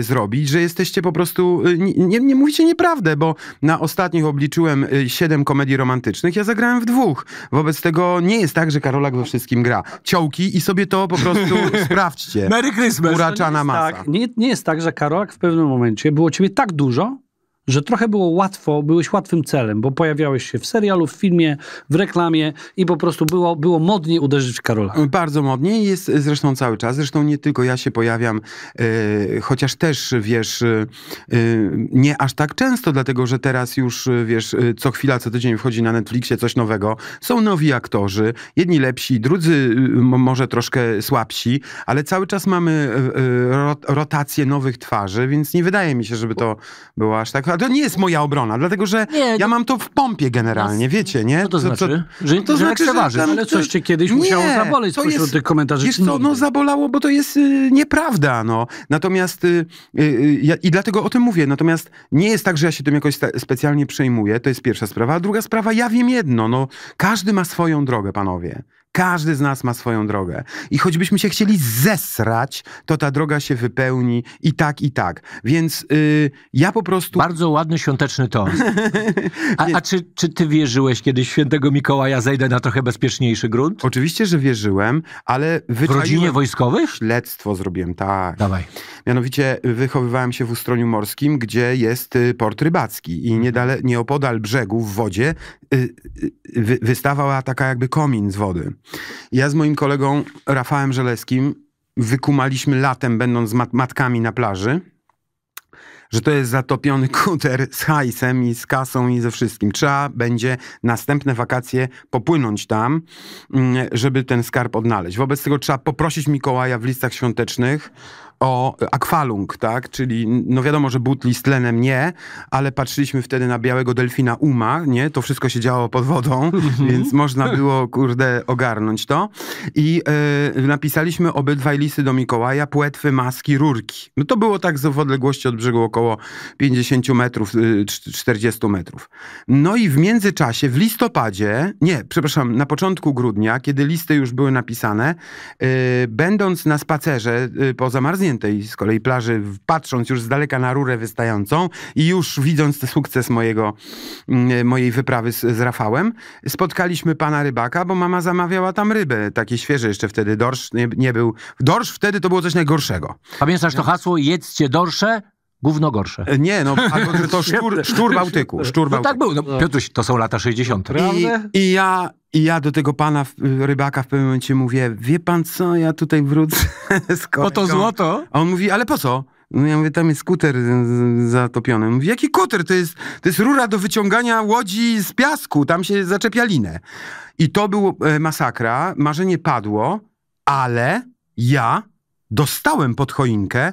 zrobić, że jesteście po prostu... nie, nie mówicie nieprawdę, bo na ostatnich obliczyłem siedem komedii romantycznych, ja zagrałem grałem w dwóch. Wobec tego nie jest tak, że Karolak we wszystkim gra. Ciołki i sobie to po prostu sprawdźcie. Merry Christmas! Uraczana masa. Tak, nie, nie jest tak, że Karolak w pewnym momencie było ciebie tak dużo, że trochę było łatwo, byłeś łatwym celem, bo pojawiałeś się w serialu, w filmie, w reklamie i po prostu było, było modnie uderzyć w Karola. Bardzo modnie i jest zresztą cały czas. Zresztą nie tylko ja się pojawiam, e, chociaż też, wiesz, e, e, nie aż tak często, dlatego że teraz już, wiesz, co chwila, co tydzień wchodzi na Netflixie coś nowego. Są nowi aktorzy, jedni lepsi, drudzy może troszkę słabsi, ale cały czas mamy rotację nowych twarzy, więc nie wydaje mi się, żeby to było aż tak to nie jest moja obrona, dlatego że nie, no ja mam to w pompie generalnie, wiecie, nie? No co to znaczy? Co, że, to, to znaczy, że no znaczy, tam, ale coś cię kiedyś nie, musiało zaboleć spośród tych komentarzy wiesz to, no zabolało, bo to jest y, nieprawda, no. Natomiast y, y, i dlatego o tym mówię, natomiast nie jest tak, że ja się tym jakoś specjalnie przejmuję, to jest pierwsza sprawa. A druga sprawa, ja wiem jedno, no każdy ma swoją drogę, panowie. Każdy z nas ma swoją drogę. I choćbyśmy się chcieli zesrać, to ta droga się wypełni i tak, i tak. Więc y, ja po prostu. Bardzo ładny świąteczny ton. A, a czy, czy ty wierzyłeś kiedyś świętego Mikołaja zejdę na trochę bezpieczniejszy grunt? Oczywiście, że wierzyłem, ale wyczaiłem... W rodzinie wojskowych? Śledztwo zrobiłem, tak. Dawaj. Mianowicie y, wychowywałem się w Ustroniu Morskim, gdzie jest y, port rybacki i mhm. niedale, nieopodal brzegu w wodzie wystawała taka jakby komin z wody. Ja z moim kolegą Rafałem Żeleskim wykumaliśmy latem, będąc z mat matkami na plaży, że to jest zatopiony kuter z hajsem i z kasą i ze wszystkim. Trzeba będzie następne wakacje popłynąć tam, mm, żeby ten skarb odnaleźć. Wobec tego trzeba poprosić Mikołaja w listach świątecznych o akwalung, tak? Czyli no wiadomo, że butli z tlenem nie, ale patrzyliśmy wtedy na białego delfina Uma, nie? To wszystko się działo pod wodą, mhm. więc można było, kurde, ogarnąć to. I e, napisaliśmy obydwaj listy do Mikołaja, płetwy, maski, rurki. No to było tak w odległości od brzegu około 50 metrów, 40 e, metrów. No i w międzyczasie, w listopadzie, nie, przepraszam, na początku grudnia, kiedy listy już były napisane, e, będąc na spacerze po zamarznięciu tej z kolei plaży, patrząc już z daleka na rurę wystającą i już widząc sukces mojego, mm, e, mojej wyprawy z, z Rafałem, spotkaliśmy pana rybaka, bo mama zamawiała tam rybę, takie świeże jeszcze wtedy, dorsz nie, nie był. Dorsz wtedy to było coś najgorszego. Pamiętasz to no. hasło, jedzcie dorsze, Gówno gorsze. E, nie, no, albo, to sztur, sztur Bałtyku. Sztur Bałtyku. No tak był. No, no, Piotruś, to są lata 60. I, i ja, I ja do tego pana rybaka w pewnym momencie mówię, wie pan co, ja tutaj wrócę z kolegą. Po to złoto? A on mówi, ale po co? No ja mówię, tam jest skuter zatopiony. Mówi, jaki kuter? To jest, to jest rura do wyciągania łodzi z piasku, tam się zaczepia linę. I to był e, masakra, marzenie padło, ale ja dostałem pod choinkę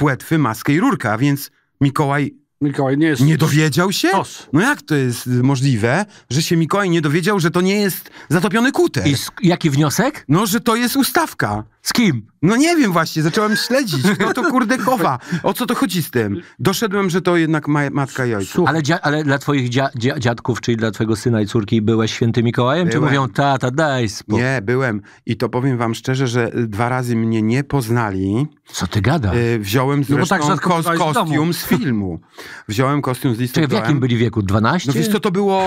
płetwy, maskę i rurka, więc Mikołaj Mikołaj nie jest. Nie dowiedział się? Nos. No jak to jest możliwe, że się Mikołaj nie dowiedział, że to nie jest zatopiony kuter? I jaki wniosek? No, że to jest ustawka. Z kim? No nie wiem właśnie, zacząłem śledzić. No to kurde chowa. O co to chodzi z tym? Doszedłem, że to jednak ma matka i ojciec. Ale, ale, dla twoich dzia dzia dziadków, czyli dla twojego syna i córki byłeś świętym Mikołajem? Byłem. Czy mówią, tata, daj spokój? Nie, byłem. I to powiem wam szczerze, że dwa razy mnie nie poznali. Co ty gada? Y, e, wziąłem no tak zresztą no tak kostium z, z filmu. Wziąłem kostium z listu. w jakim byli wieku? 12? No wiesz co, to było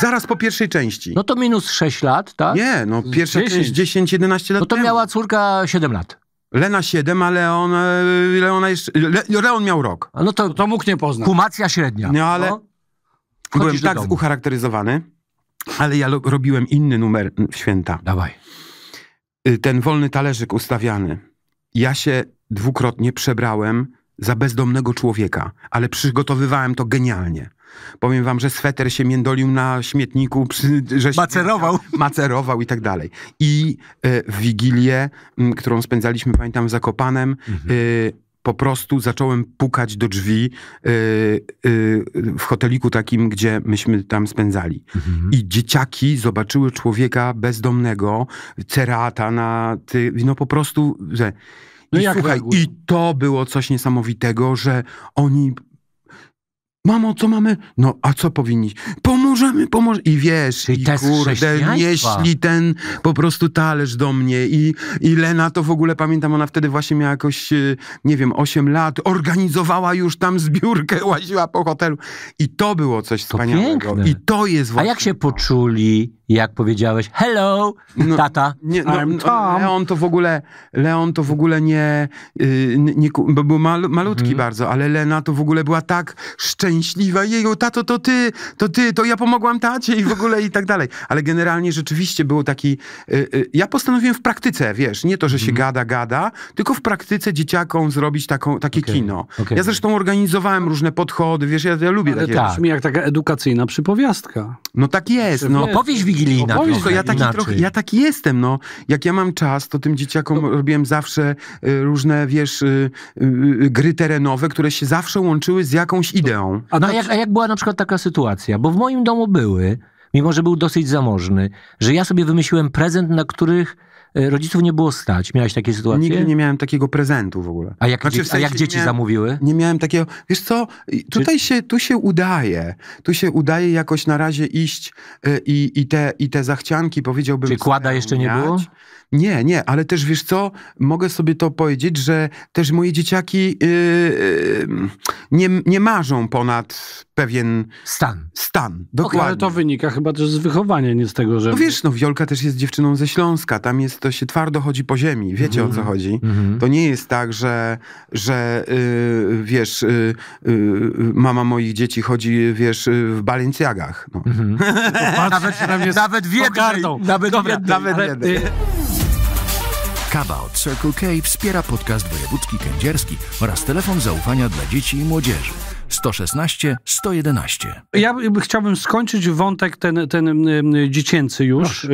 zaraz po pierwszej części. No to minus 6 lat, tak? Nie, no pierwsza 10. część 10-11 lat No to temu. miała córka 7 lat. Lena 7, a Leon, e, Leona jeszcze, Le, Leon miał rok. A no to, to mógł nie poznać. Kumacja średnia. No ale no. byłem tak domu. ucharakteryzowany, ale ja robiłem inny numer w mm, święta. Dawaj. Y, ten wolny talerzyk ustawiany. Ja się dwukrotnie przebrałem za bezdomnego człowieka, ale przygotowywałem to genialnie. Powiem wam, że sweter się międolił na śmietniku, przy, że macerował. macerował i tak dalej. I e, w Wigilię, którą spędzaliśmy, pamiętam, w Zakopanem, mhm. E, po prostu zacząłem pukać do drzwi e, w hoteliku takim, gdzie myśmy tam spędzali. Mhm. I dzieciaki zobaczyły człowieka bezdomnego, cerata na... Ty, no po prostu... Że, no I słuchaj, i to było coś niesamowitego, że oni Mamo, co mamy? No, a co powinni? Pomożemy, pomożemy. I wiesz, Czyli i kurde, nieśli ten po prostu talerz do mnie i, i Lena, to w ogóle pamiętam, ona wtedy właśnie miała jakoś, y, nie wiem, 8 lat, organizowała już tam zbiórkę, łaziła po hotelu. I to było coś to wspaniałego. Piękne. I to jest właśnie... A jak się poczuli? jak powiedziałeś, hello, no, tata, nie, no, I'm Tom. No, Leon to w ogóle, Leon to w ogóle nie, yy, nie bo był mal, malutki mhm. bardzo, ale Lena to w ogóle była tak szczęśliwa, jeju, tato, to ty, to ty, to ja pomogłam tacie i w ogóle i tak dalej. Ale generalnie rzeczywiście był taki, yy, yy, ja postanowiłem w praktyce, wiesz, nie to, że się mhm. gada, gada, tylko w praktyce dzieciakom zrobić taką, takie okay. kino. Okay. Ja zresztą organizowałem różne podchody, wiesz, ja, ja lubię ale takie. Tak. Brzmi jak taka edukacyjna przypowiastka. No tak jest. Znaczy, no. Opowieść wigilijna. Boże, ja, taki trochę, ja taki jestem, no. Jak ja mam czas, to tym dzieciakom no. robiłem zawsze y, różne, wiesz, y, y, y, gry terenowe, które się zawsze łączyły z jakąś ideą. A, no, a, jak, a jak była na przykład taka sytuacja? Bo w moim domu były, mimo że był dosyć zamożny, że ja sobie wymyśliłem prezent, na których E, rodziców nie było stać. Miałeś takie sytuacje? Nigdy nie miałem takiego prezentu w ogóle. A jak, znaczy, a jak dzieci miałem, zamówiły? Nie miałem takiego, wiesz co, tutaj Czy... się, tu się udaje. Tu się udaje jakoś na razie iść e, i, i, te, i te zachcianki powiedziałbym... Czy kłada jeszcze nie było? Nie, nie, ale też wiesz co, mogę sobie to powiedzieć, że też moje dzieciaki yy, yy nie, nie marzą ponad pewien stan. Stan, dokładnie. Okay, ale to wynika chyba też z wychowania, nie z tego, że... No wiesz, no Wiolka też jest dziewczyną ze Śląska, tam jest, to się twardo chodzi po ziemi, wiecie mm -hmm. o co mhm. chodzi. Mm -hmm. To nie jest tak, że, że yy, wiesz, yy, yy, mama moich dzieci chodzi, wiesz, yy, w Balenciagach. No. Mm -hmm. Patrz, nawet, nawet w jednej. Nawet, nawet w jednej. Kawa od Circle K wspiera podcast wojewódzki kędzierski oraz telefon zaufania dla dzieci i młodzieży 116 111. Ja chciałbym skończyć wątek ten, ten dziecięcy już.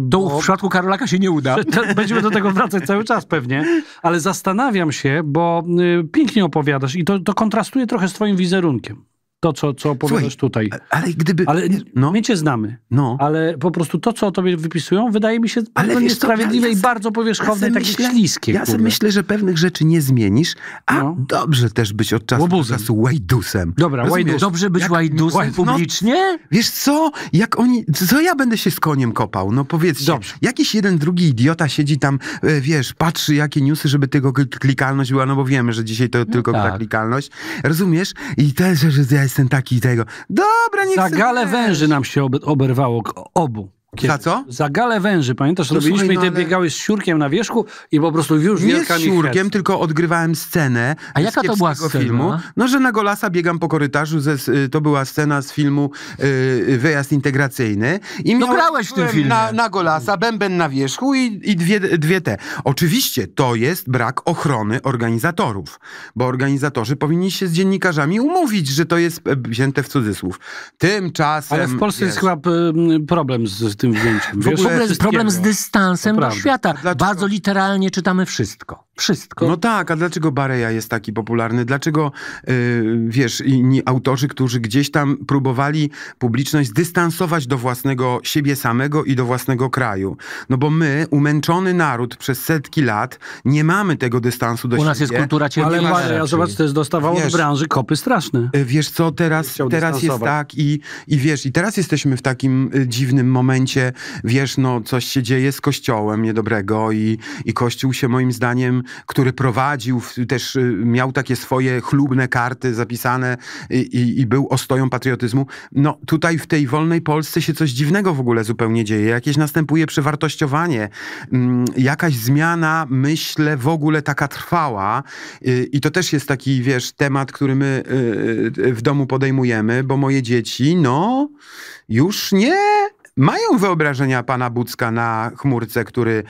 Do, w przypadku Karolaka się nie uda. Będziemy do tego wracać cały czas pewnie, ale zastanawiam się, bo y, pięknie opowiadasz i to, to kontrastuje trochę z twoim wizerunkiem to, co, co opowiadasz Słuchaj, tutaj. Ale gdyby... Ale, no. My cię znamy, no. ale po prostu to, co o tobie wypisują, wydaje mi się ale bardzo niesprawiedliwe ja, ja, i bardzo powierzchowne, ja takie myślę, śliskie. Ja sobie myślę, że pewnych rzeczy nie zmienisz, a no. dobrze też być od czasu Łobuzem. do czasu łajdusem. Dobra, Rozumiesz? dobrze być jak, łajdusem no. publicznie? wiesz co, jak oni... Co ja będę się z koniem kopał? No powiedzcie. Dobrze. Jakiś jeden drugi idiota siedzi tam, e, wiesz, patrzy jakie newsy, żeby tylko klikalność była, no bo wiemy, że dzisiaj to no tylko tak. klikalność. Rozumiesz? I też, że jest jestem taki tego. Dobra, nie. Za gale węży nam się oberwało obu. Kiedy? Za co? Za galę węży. Pamiętasz, no robiliśmy słuchaj, no, i ty ale... biegałeś z siurkiem na wierzchu i po prostu już Nie z siurkiem, tylko odgrywałem scenę. A jaka to była scena? Filmu. No, że na Golasa biegam po korytarzu. Ze, y, to była scena z filmu y, y, Wyjazd Integracyjny. I no miałem, grałeś w tym filmie. Na, na Golasa, bęben na wierzchu i, i dwie, dwie te. Oczywiście to jest brak ochrony organizatorów, bo organizatorzy powinni się z dziennikarzami umówić, że to jest e, wzięte w cudzysłów. Tymczasem... Ale w Polsce jest, jest chyba problem z tym tym wzięciem. W ogóle, problem z dystansem do świata. Dlaczego? Bardzo literalnie czytamy wszystko. Wszystko. No tak, a dlaczego Bareja jest taki popularny? Dlaczego, yy, wiesz, inni autorzy, którzy gdzieś tam próbowali publiczność zdystansować do własnego siebie samego i do własnego kraju? No bo my, umęczony naród przez setki lat, nie mamy tego dystansu do siebie. U nas siebie, jest kultura ciemności. Ale Bareja, znaczy, zobacz, to jest dostawało wiesz, od branży kopy straszne. Y, wiesz co, teraz, teraz jest tak i, i wiesz, i teraz jesteśmy w takim y, dziwnym momencie, momencie, wiesz, no coś się dzieje z kościołem niedobrego i, i kościół się moim zdaniem, który prowadził, też y, miał takie swoje chlubne karty zapisane i, i, i był ostoją patriotyzmu. No tutaj w tej wolnej Polsce się coś dziwnego w ogóle zupełnie dzieje. Jakieś następuje przewartościowanie, mm, jakaś zmiana, myślę, w ogóle taka trwała y, i to też jest taki, wiesz, temat, który my y, w domu podejmujemy, bo moje dzieci, no, już nie mają wyobrażenia pana Bucka na chmurce, który,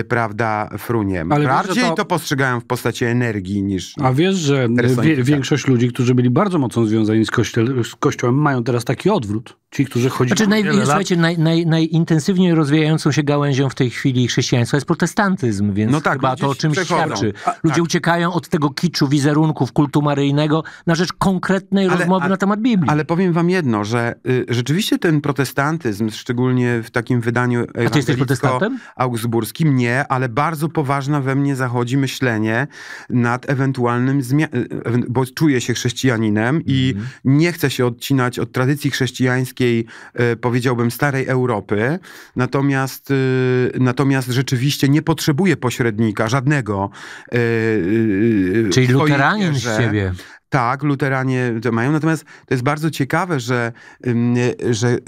y, prawda, frunie. Ale Bardziej wiesz, to... to... postrzegają w postaci energii niż... A wiesz, że wie, większość ludzi, którzy byli bardzo mocno związani z, kościel, z kościołem, mają teraz taki odwrót. Ci, którzy chodzi znaczy, naj, słuchajcie, naj, naj, najintensywniej rozwijającą się gałęzią w tej chwili chrześcijaństwa jest protestantyzm, więc no tak, chyba to o czymś przechodzą. świadczy. A, tak. ludzie tak. uciekają od tego kiczu wizerunków kultu maryjnego na rzecz konkretnej ale, rozmowy na temat Biblii. Ale powiem wam jedno, że y, rzeczywiście ten protestantyzm, szczególnie w takim wydaniu a ty jesteś protestantem? augsburskim, nie, ale bardzo poważna we mnie zachodzi myślenie nad ewentualnym zmianą, y, bo czuję się chrześcijaninem mm. i mhm. nie chcę się odcinać od tradycji chrześcijańskiej, takiej, e, powiedziałbym, starej Europy. Natomiast, e, natomiast rzeczywiście nie potrzebuje pośrednika żadnego. E, Czyli luteranin z ciebie. Tak, luteranie to mają. Natomiast to jest bardzo ciekawe, że, że y,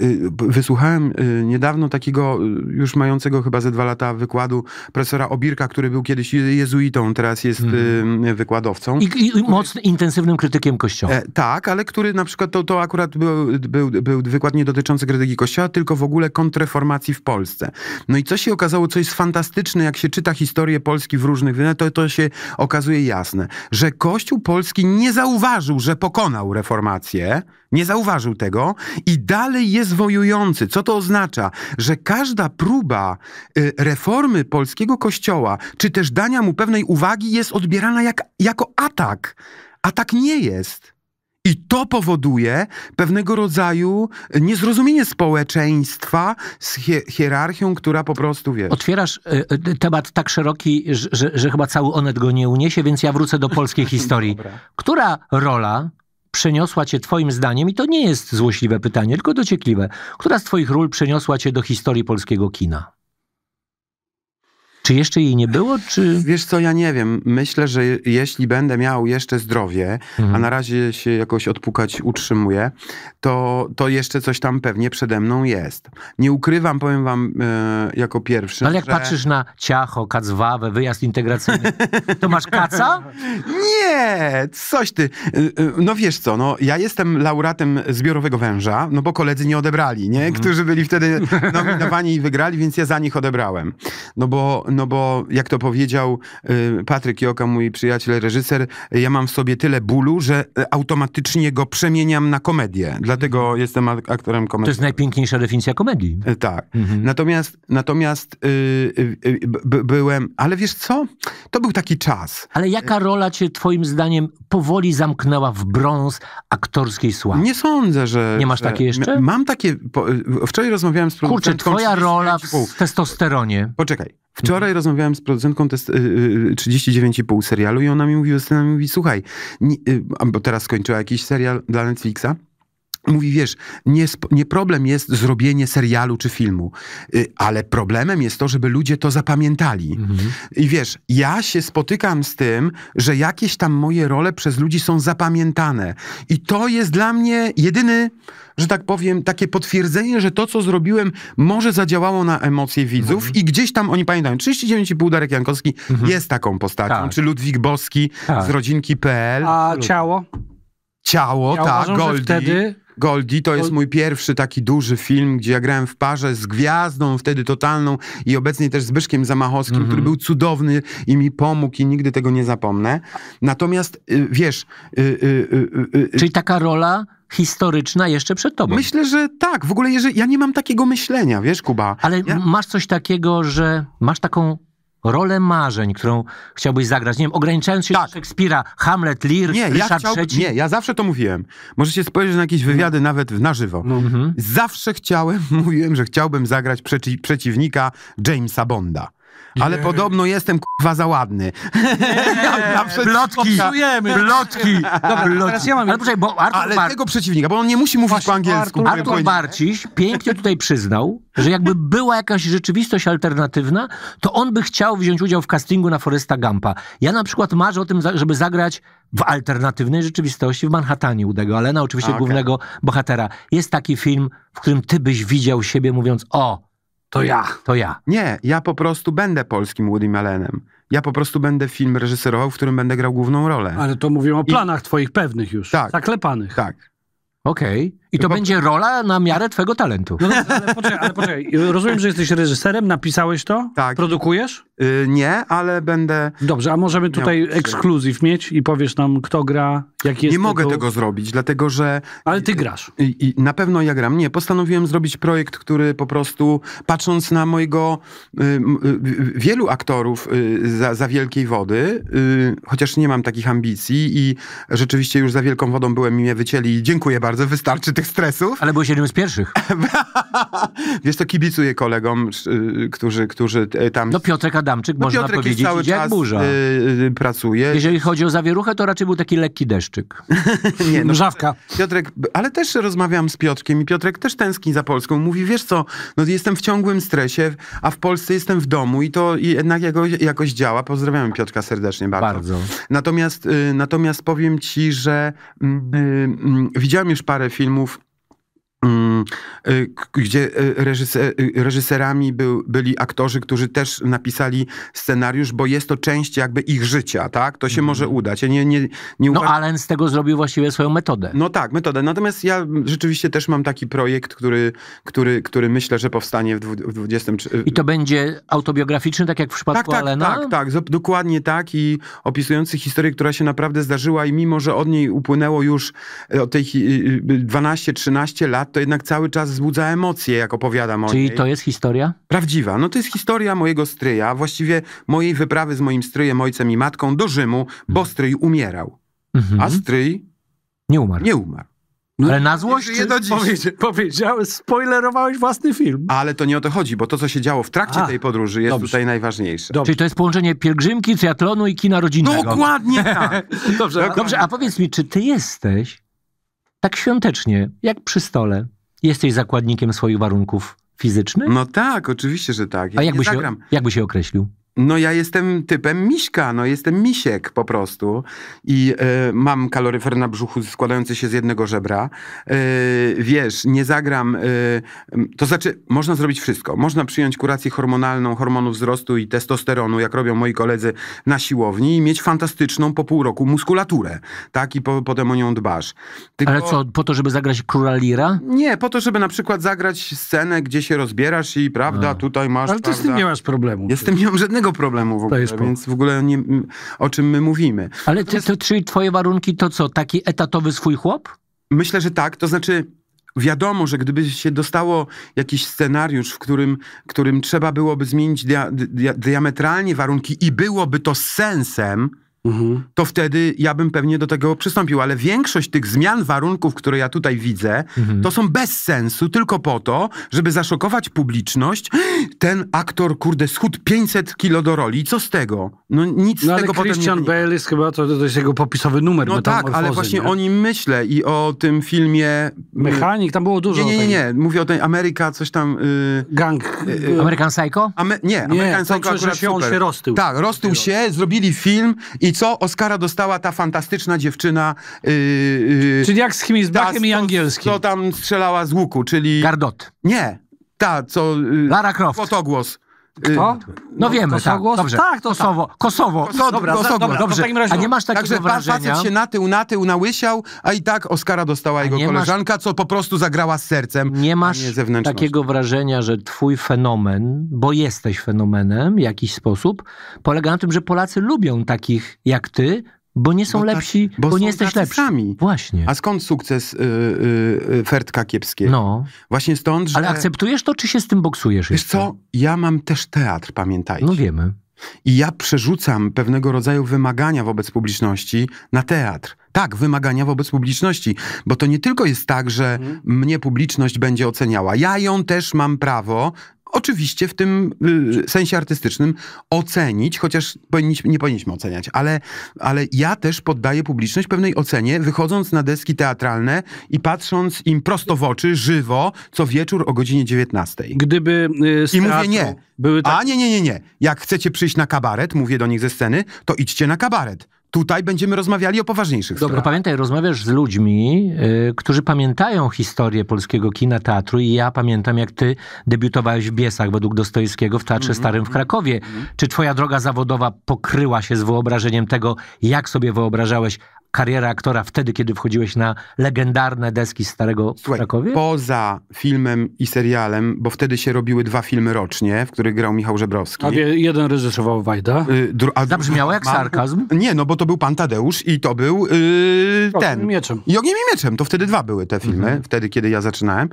wysłuchałem y, niedawno takiego y, już mającego chyba ze dwa lata wykładu profesora Obirka, który był kiedyś jezuitą, teraz jest mhm. wykładowcą. I, i mocno intensywnym krytykiem Kościoła. E, tak, ale który na przykład, to, to akurat był, był, był wykład nie dotyczący krytyki Kościoła, tylko w ogóle kontreformacji w Polsce. No i co się okazało, co jest fantastyczne, jak się czyta historię Polski w różnych, no to, to się okazuje jasne, że Kościół Polski nie zauważył zauważył, że pokonał reformację, nie zauważył tego i dalej jest wojujący. Co to oznacza? Że każda próba y, reformy polskiego kościoła, czy też dania mu pewnej uwagi, jest odbierana jak, jako atak. A tak nie jest. I to powoduje pewnego rodzaju e, niezrozumienie społeczeństwa z hierarchią, która po prostu wie. Otwierasz e, e, temat tak szeroki, że, że chyba cały onet go nie uniesie, więc ja wrócę do polskiej historii. Która rola przeniosła cię twoim zdaniem, i to nie jest złośliwe pytanie, tylko dociekliwe, która z twoich ról przeniosła cię do historii polskiego kina? Czy jeszcze jej nie było? Czy... Wiesz co, ja nie wiem. Myślę, że jeśli będę miał jeszcze zdrowie, mhm. a na razie się jakoś odpukać utrzymuję, to, to jeszcze coś tam pewnie przede mną jest. Nie ukrywam, powiem wam e, jako pierwszy. Ale jak że... patrzysz na Ciacho, Kacwawę, wyjazd integracyjny, to masz kaca? nie! Coś ty. E, e, no wiesz co, no ja jestem laureatem zbiorowego węża, no bo koledzy nie odebrali, nie? Mhm. Którzy byli wtedy nominowani i wygrali, więc ja za nich odebrałem. No bo no bo jak to powiedział y, Patryk Joka, mój przyjaciel, reżyser, ja mam w sobie tyle bólu, że y, automatycznie go przemieniam na komedię. Dlatego mhm. jestem aktorem komedii. To jest najpiękniejsza definicja komedii. Y, tak. Mhm. Natomiast, natomiast byłem, ale wiesz co? To był taki czas. Ale jaka rola cię twoim zdaniem powoli zamknęła w brąz aktorskiej sławy? Nie sądzę, że... Nie masz takiej jeszcze? Mam takie... wczoraj rozmawiałem z producentką... Kurczę, twoja rola w testosteronie. Poczekaj. Wczoraj mhm. rozmawiałem z producentką y, y, 39,5 serialu i ona mi mówi, Justyna mi mówi, słuchaj, nie, y, bo teraz skończyła jakiś serial dla Netflixa Mówi, wiesz, nie, nie, problem jest zrobienie serialu czy filmu, y, ale problemem jest to, żeby ludzie to zapamiętali. Mhm. I wiesz, ja się spotykam z tym, że jakieś tam moje role przez ludzi są zapamiętane. I to jest dla mnie jedyny, że tak powiem, takie potwierdzenie, że to, co zrobiłem, może zadziałało na emocje widzów mhm. i gdzieś tam oni pamiętają. 39,5 Darek Jankowski mhm. jest taką postacią, tak. czy Ludwik Boski tak. z rodzinki.pl. A ciało? Ciało, ja tak, uważam, Goldie. wtedy Goldie to jest mój pierwszy taki duży film, gdzie ja grałem w parze z gwiazdą wtedy totalną i obecnie też z Byszkiem Zamachowskim, mm -hmm. który mhm. był cudowny i mi pomógł i nigdy tego nie zapomnę. Natomiast, y, wiesz... Y y, y, y, y, Czyli taka rola historyczna jeszcze przed tobą. Myślę, że tak. W ogóle jeżeli, ja nie mam takiego myślenia, wiesz Kuba. Ale ja... masz coś takiego, że masz taką rolę marzeń, którą chciałbyś zagrać? Nie wiem, ograniczając się tak. do Szekspira, Hamlet, Lear, nie, Ryszard ja chciał... III? Nie, ja zawsze to mówiłem. Możecie spojrzeć na jakieś wywiady, no. nawet na żywo. No. Mhm. Zawsze chciałem, mówiłem, że chciałbym zagrać przeci przeciwnika Jamesa Bonda. Ale podobno jestem kurwa za ładny. Nie, plotki, plotki. teraz ja mam... Ale, poczekaj, bo Artur Ale Bar... tego przeciwnika, bo on nie musi mówić Właśnie, po angielsku. Artur, Artur Barciś pięknie tutaj przyznał, że jakby była jakaś rzeczywistość alternatywna, to on by chciał wziąć udział w castingu na Foresta Gampa. Ja na przykład marzę o tym, żeby zagrać w alternatywnej rzeczywistości w Manhattanie Dego Alena, oczywiście okay. głównego bohatera. Jest taki film, w którym ty byś widział siebie mówiąc, o, to ja. To ja. Nie, ja po prostu będę polskim Woody Allenem. Ja po prostu będę film reżyserował, w którym będę grał główną rolę. Ale to mówią o planach I... twoich pewnych już. Tak. Zaklepanych. Tak. Okej. Okay. I to będzie rola na miarę twojego talentu. No, no, ale, poczekaj, ale poczekaj. Rozumiem, że jesteś reżyserem, napisałeś to? Tak. Produkujesz? Yy, nie, ale będę... Dobrze, a możemy tutaj ekskluzyw mieć i powiesz nam, kto gra, jaki jest Nie mogę tego zrobić, dlatego że... Ale ty grasz. I, I, na pewno ja gram. Nie, postanowiłem zrobić projekt, który po prostu, patrząc na mojego... Y, y, wielu aktorów y, za, za, wielkiej wody, y, chociaż nie mam takich ambicji i rzeczywiście już za wielką wodą byłem i mnie wycięli. Dziękuję bardzo, wystarczy tych stresów. Ale byłeś jednym z pierwszych. Wiesz, to kibicuję kolegom, y, którzy, którzy e, tam... No Piotrek Adamczyk, no, można Piotrek powiedzieć, cały idzie czas, jak burza. Yy, pracuje. Jeżeli chodzi o zawieruchę, to raczej był taki lekki deszczyk. Nie, no, Piotrek, ale też rozmawiam z Piotrkiem i Piotrek też tęskni za Polską. Mówi, wiesz co, no jestem w ciągłym stresie, a w Polsce jestem w domu i to jednak jakoś, jakoś działa. Pozdrawiam Piotrka serdecznie bardzo. bardzo. Natomiast, y, natomiast powiem ci, że mm, mm, widziałem już parę filmów, Mm, y, gdzie y, reżyser, y, reżyserami był, byli aktorzy, którzy też napisali scenariusz, bo jest to część jakby ich życia, tak? To się mm. może mhm. udać. Ja nie, nie, nie no uważam... Allen z tego zrobił właściwie swoją metodę. No tak, metodę. Natomiast ja rzeczywiście też mam taki projekt, który, który, który myślę, że powstanie w 20... I to będzie autobiograficzny, tak jak w przypadku tak, tak Allena? Tak, tak, tak. Dokładnie tak i opisujący historię, która się naprawdę zdarzyła i mimo, że od niej upłynęło już od tych 12-13 lat, to jednak cały czas wzbudza emocje, jak opowiadam o Czyli niej. Czyli to jest historia? Prawdziwa. No to jest historia mojego stryja, właściwie mojej wyprawy z moim stryjem, ojcem i matką do Rzymu, bo mhm. stryj umierał. Mhm. A stryj... Nie umarł. Nie umarł. No, ale na złość powiedzia powiedziałeś, spoilerowałeś własny film. Ale to nie o to chodzi, bo to, co się działo w trakcie A, tej podróży jest dobrze. tutaj najważniejsze. Dobrze. Czyli to jest połączenie pielgrzymki, triatlonu i kina rodzinnego. Dokładnie tak. dobrze, Dokładnie. dobrze, a tak. powiedz mi, czy ty jesteś tak świątecznie, jak przy stole, jesteś zakładnikiem swoich warunków fizycznych? No tak, oczywiście, że tak. Ja A jakby się, jakby się określił? No ja jestem typem miśka, no jestem misiek po prostu i y, mam kaloryfer na brzuchu składający się z jednego żebra. Y, wiesz, nie zagram, y, to znaczy można zrobić wszystko. Można przyjąć kurację hormonalną, hormonów wzrostu i testosteronu, jak robią moi koledzy na siłowni i mieć fantastyczną po pół roku muskulaturę, tak? I po, potem o nią dbasz. Tylko... Ale co, po to, żeby zagrać króla lira? Nie, po to, żeby na przykład zagrać scenę, gdzie się rozbierasz i prawda, A. tutaj masz... Ale ty prawda, z tym nie masz problemu. Ja nie mam żadnego tego problemu w ogóle, jest więc w ogóle nie, o czym my mówimy. Ale Natomiast... ty, czyli twoje warunki to co, taki etatowy swój chłop? Myślę, że tak, to znaczy wiadomo, że gdyby się dostało jakiś scenariusz, w którym, którym trzeba byłoby zmienić dia, dia, diametralnie warunki i byłoby to sensem, mhm. to wtedy ja bym pewnie do tego przystąpił. Ale większość tych zmian warunków, które ja tutaj widzę, mhm. to są bez sensu tylko po to, żeby zaszokować publiczność. Ten aktor, kurde, schudł 500 kilo do roli. Co z tego? No nic no, z tego potem Christian nie Bale jest chyba, to, to jest jego popisowy numer. No tak, ale właśnie nie? o nim myślę i o tym filmie... Mm, Mechanik, tam było dużo. Nie, nie, nie. nie. Mówię o tej Ameryka, coś tam... Y, Gang... Y, y, American Psycho? Ame nie, nie, American Psycho akurat się, super. On się roztył. Tak, roztył się, zrobili film i co? Oscara dostała ta fantastyczna dziewczyna. Yy, czyli jak z Himizbakiem i angielskim. Co tam strzelała z łuku, czyli... Gardot. Nie, ta, co... Yy, Lara Croft. Fotogłos. Y, Kto? No, no wiemy, tak. Dobrze. Tak, to Kosowo. Tak. Kosowo. Kosowo. Dobra, Kosowo. Dobra, dobrze. A nie masz takiego Także wrażenia? Także się na natył, na nałysiał, a i tak Oscara dostała jego koleżanka, masz... co po prostu zagrała z sercem, Nie masz nie takiego wrażenia, że twój fenomen, bo jesteś fenomenem w jakiś sposób, polega na tym, że Polacy lubią takich jak ty, bo nie są bo no tak, lepsi, bo, są nie jesteś lepszy. Sami. Właśnie. A skąd sukces y, y, y Fertka Kiepskiego? No. Właśnie stąd, że... Ale akceptujesz to, czy się z tym boksujesz Wiesz jeszcze? co, ja mam też teatr, pamiętajcie. No wiemy. I ja przerzucam pewnego rodzaju wymagania wobec publiczności na teatr. Tak, wymagania wobec publiczności, bo to nie tylko jest tak, że mm. mnie publiczność będzie oceniała. Ja ją też mam prawo oczywiście w tym y, sensie artystycznym ocenić, chociaż powinniśmy, nie powinniśmy oceniać, ale, ale ja też poddaję publiczność pewnej ocenie, wychodząc na deski teatralne i patrząc im prosto w oczy, żywo, co wieczór o godzinie 19. Gdyby y, I mówię nie. Były tak... A nie, nie, nie, nie. Jak chcecie przyjść na kabaret, mówię do nich ze sceny, to idźcie na kabaret. Tutaj będziemy rozmawiali o poważniejszych Dobra, sprawach. pamiętaj, rozmawiasz z ludźmi, y, którzy pamiętają historię polskiego kina, teatru i ja pamiętam, jak ty debiutowałeś w Biesach według Dostojewskiego w Teatrze mm -hmm. Starym w mhm, Krakowie. Mm -hmm. Czy twoja droga zawodowa pokryła się z wyobrażeniem tego, jak sobie wyobrażałeś kariera aktora wtedy, kiedy wchodziłeś na legendarne deski Starego Słuchaj, Krakowie? Poza filmem i serialem, bo wtedy się robiły dwa filmy rocznie, w których grał Michał Żebrowski. A jeden reżyserował Wajda. Y, a, Zabrzmiało jak sarkazm. Nie, no bo to był Pan Tadeusz i to był y, ten. Ogniem i Mieczem. I Ogniem i Mieczem. To wtedy dwa były te filmy, mhm. wtedy, kiedy ja zaczynałem.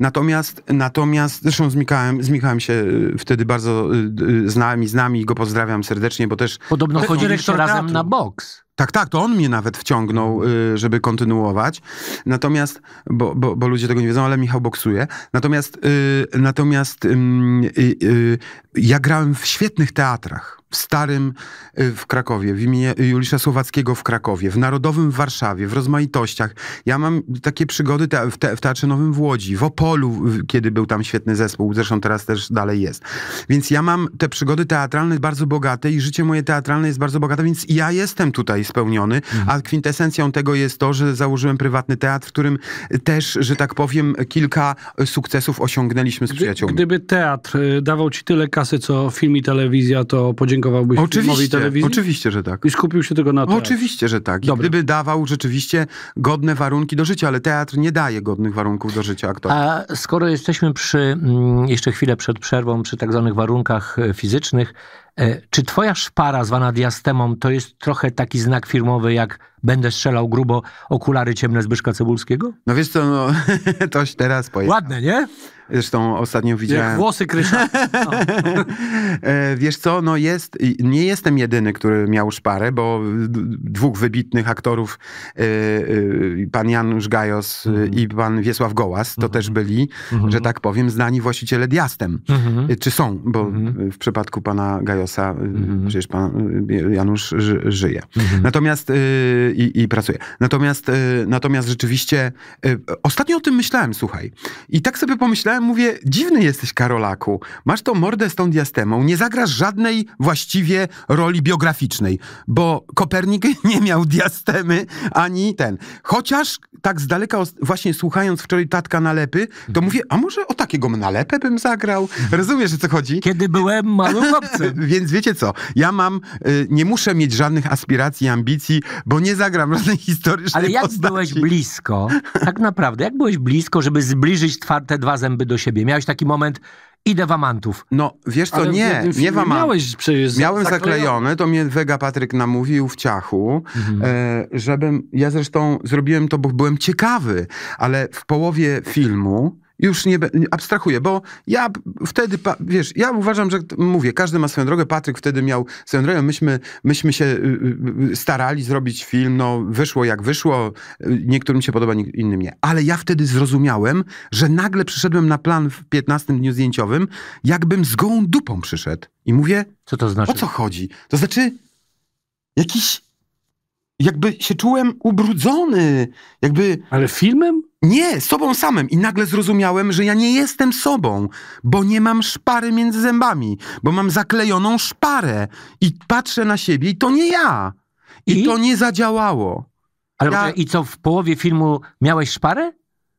Natomiast, natomiast zresztą z Michałem, z Michałem się y, wtedy bardzo y, y, znałem i z nami i go pozdrawiam serdecznie, bo też... Podobno chodziliście razem na boks. Tak, tak, to on mnie nawet wciągnął, y, żeby kontynuować. Natomiast, bo, bo, bo ludzie tego nie wiedzą, ale Michał boksuje. Natomiast, y, natomiast y, ja grałem w świetnych teatrach w Starym y, w Krakowie, w imieniu Julisza Słowackiego w Krakowie, w Narodowym w Warszawie, w rozmaitościach. Ja mam takie przygody te, w, te, w Teatrze Nowym w Łodzi, w Opolu, kiedy był tam świetny zespół, zresztą teraz też dalej jest. Więc ja mam te przygody teatralne bardzo bogate i życie moje teatralne jest bardzo bogate, więc ja jestem tutaj spełniony, mhm. a kwintesencją tego jest to, że założyłem prywatny teatr, w którym też, że tak powiem, kilka sukcesów osiągnęliśmy z przyjaciółmi. Gdyby teatr y, dawał ci tyle kasy, co film i telewizja, to podziękuję oczywiście, telewizji? Oczywiście, że tak. I skupił się tylko na teatrze? Oczywiście, że tak. I gdyby dawał rzeczywiście godne warunki do życia, ale teatr nie daje godnych warunków do życia aktorom. A skoro jesteśmy przy, mm, jeszcze chwilę przed przerwą, przy tak zwanych warunkach e, fizycznych, E, czy twoja szpara zwana diastemą to jest trochę taki znak firmowy, jak będę strzelał grubo okulary ciemne Zbyszka Cebulskiego? No wiesz co, no, się teraz pojawia. Ładne, nie? Zresztą ostatnio widziałem... Jak włosy kryształ. No. E, wiesz co, no jest, nie jestem jedyny, który miał szparę, bo dwóch wybitnych aktorów, e, pan Janusz Gajos mhm. i pan Wiesław Gołas, to mhm. też byli, mhm. że tak powiem, znani właściciele diastem. Mhm. Czy są, bo mhm. w przypadku pana Gajosa Wałęsa, y, mhm. przecież pan y, Janusz żyje. Mhm. Natomiast y, i, i, pracuje. Natomiast, natomiast rzeczywiście ostatnio o tym myślałem, słuchaj. I tak sobie pomyślałem, mówię, dziwny jesteś Karolaku. Masz tą mordę z tą diastemą, nie zagrasz żadnej właściwie roli biograficznej, bo Kopernik nie miał diastemy ani ten. Chociaż tak z daleka, właśnie słuchając wczoraj tatka nalepy, to mhm. mówię, a może o takiego nalepę bym zagrał? Rozumiesz, o co chodzi? Kiedy byłem małym chłopcem. Więc wiecie co, ja mam, y, nie muszę mieć żadnych aspiracji, ambicji, bo nie zagram żadnej historycznej Ale jak postaci. byłeś blisko, tak naprawdę, jak byłeś blisko, żeby zbliżyć te dwa zęby do siebie? Miałeś taki moment, idę wamantów. No, wiesz co, nie, nie wamantów. Miałeś przecież Miałem zaklejony. to mnie Wega Patryk namówił w ciachu, mhm. E, żebym, ja zresztą zrobiłem to, bo byłem ciekawy, ale w połowie filmu już nie abstrahuję, bo ja wtedy, wiesz, ja uważam, że mówię, każdy ma swoją drogę, Patryk wtedy miał swoją drogę, myśmy, myśmy się y, y, y, starali zrobić film, no wyszło jak wyszło, niektórym się podoba, innym nie. Ale ja wtedy zrozumiałem, że nagle przyszedłem na plan w 15 dniu zdjęciowym, jakbym z gołą dupą przyszedł. I mówię, co to znaczy? O co chodzi? To znaczy, jakiś jakby się czułem ubrudzony, jakby... Ale filmem? Nie, sobą samym. I nagle zrozumiałem, że ja nie jestem sobą, bo nie mam szpary między zębami, bo mam zaklejoną szparę i patrzę na siebie i to nie ja. I, I? to nie zadziałało. Ale ja... E, i co, w połowie filmu miałeś szparę?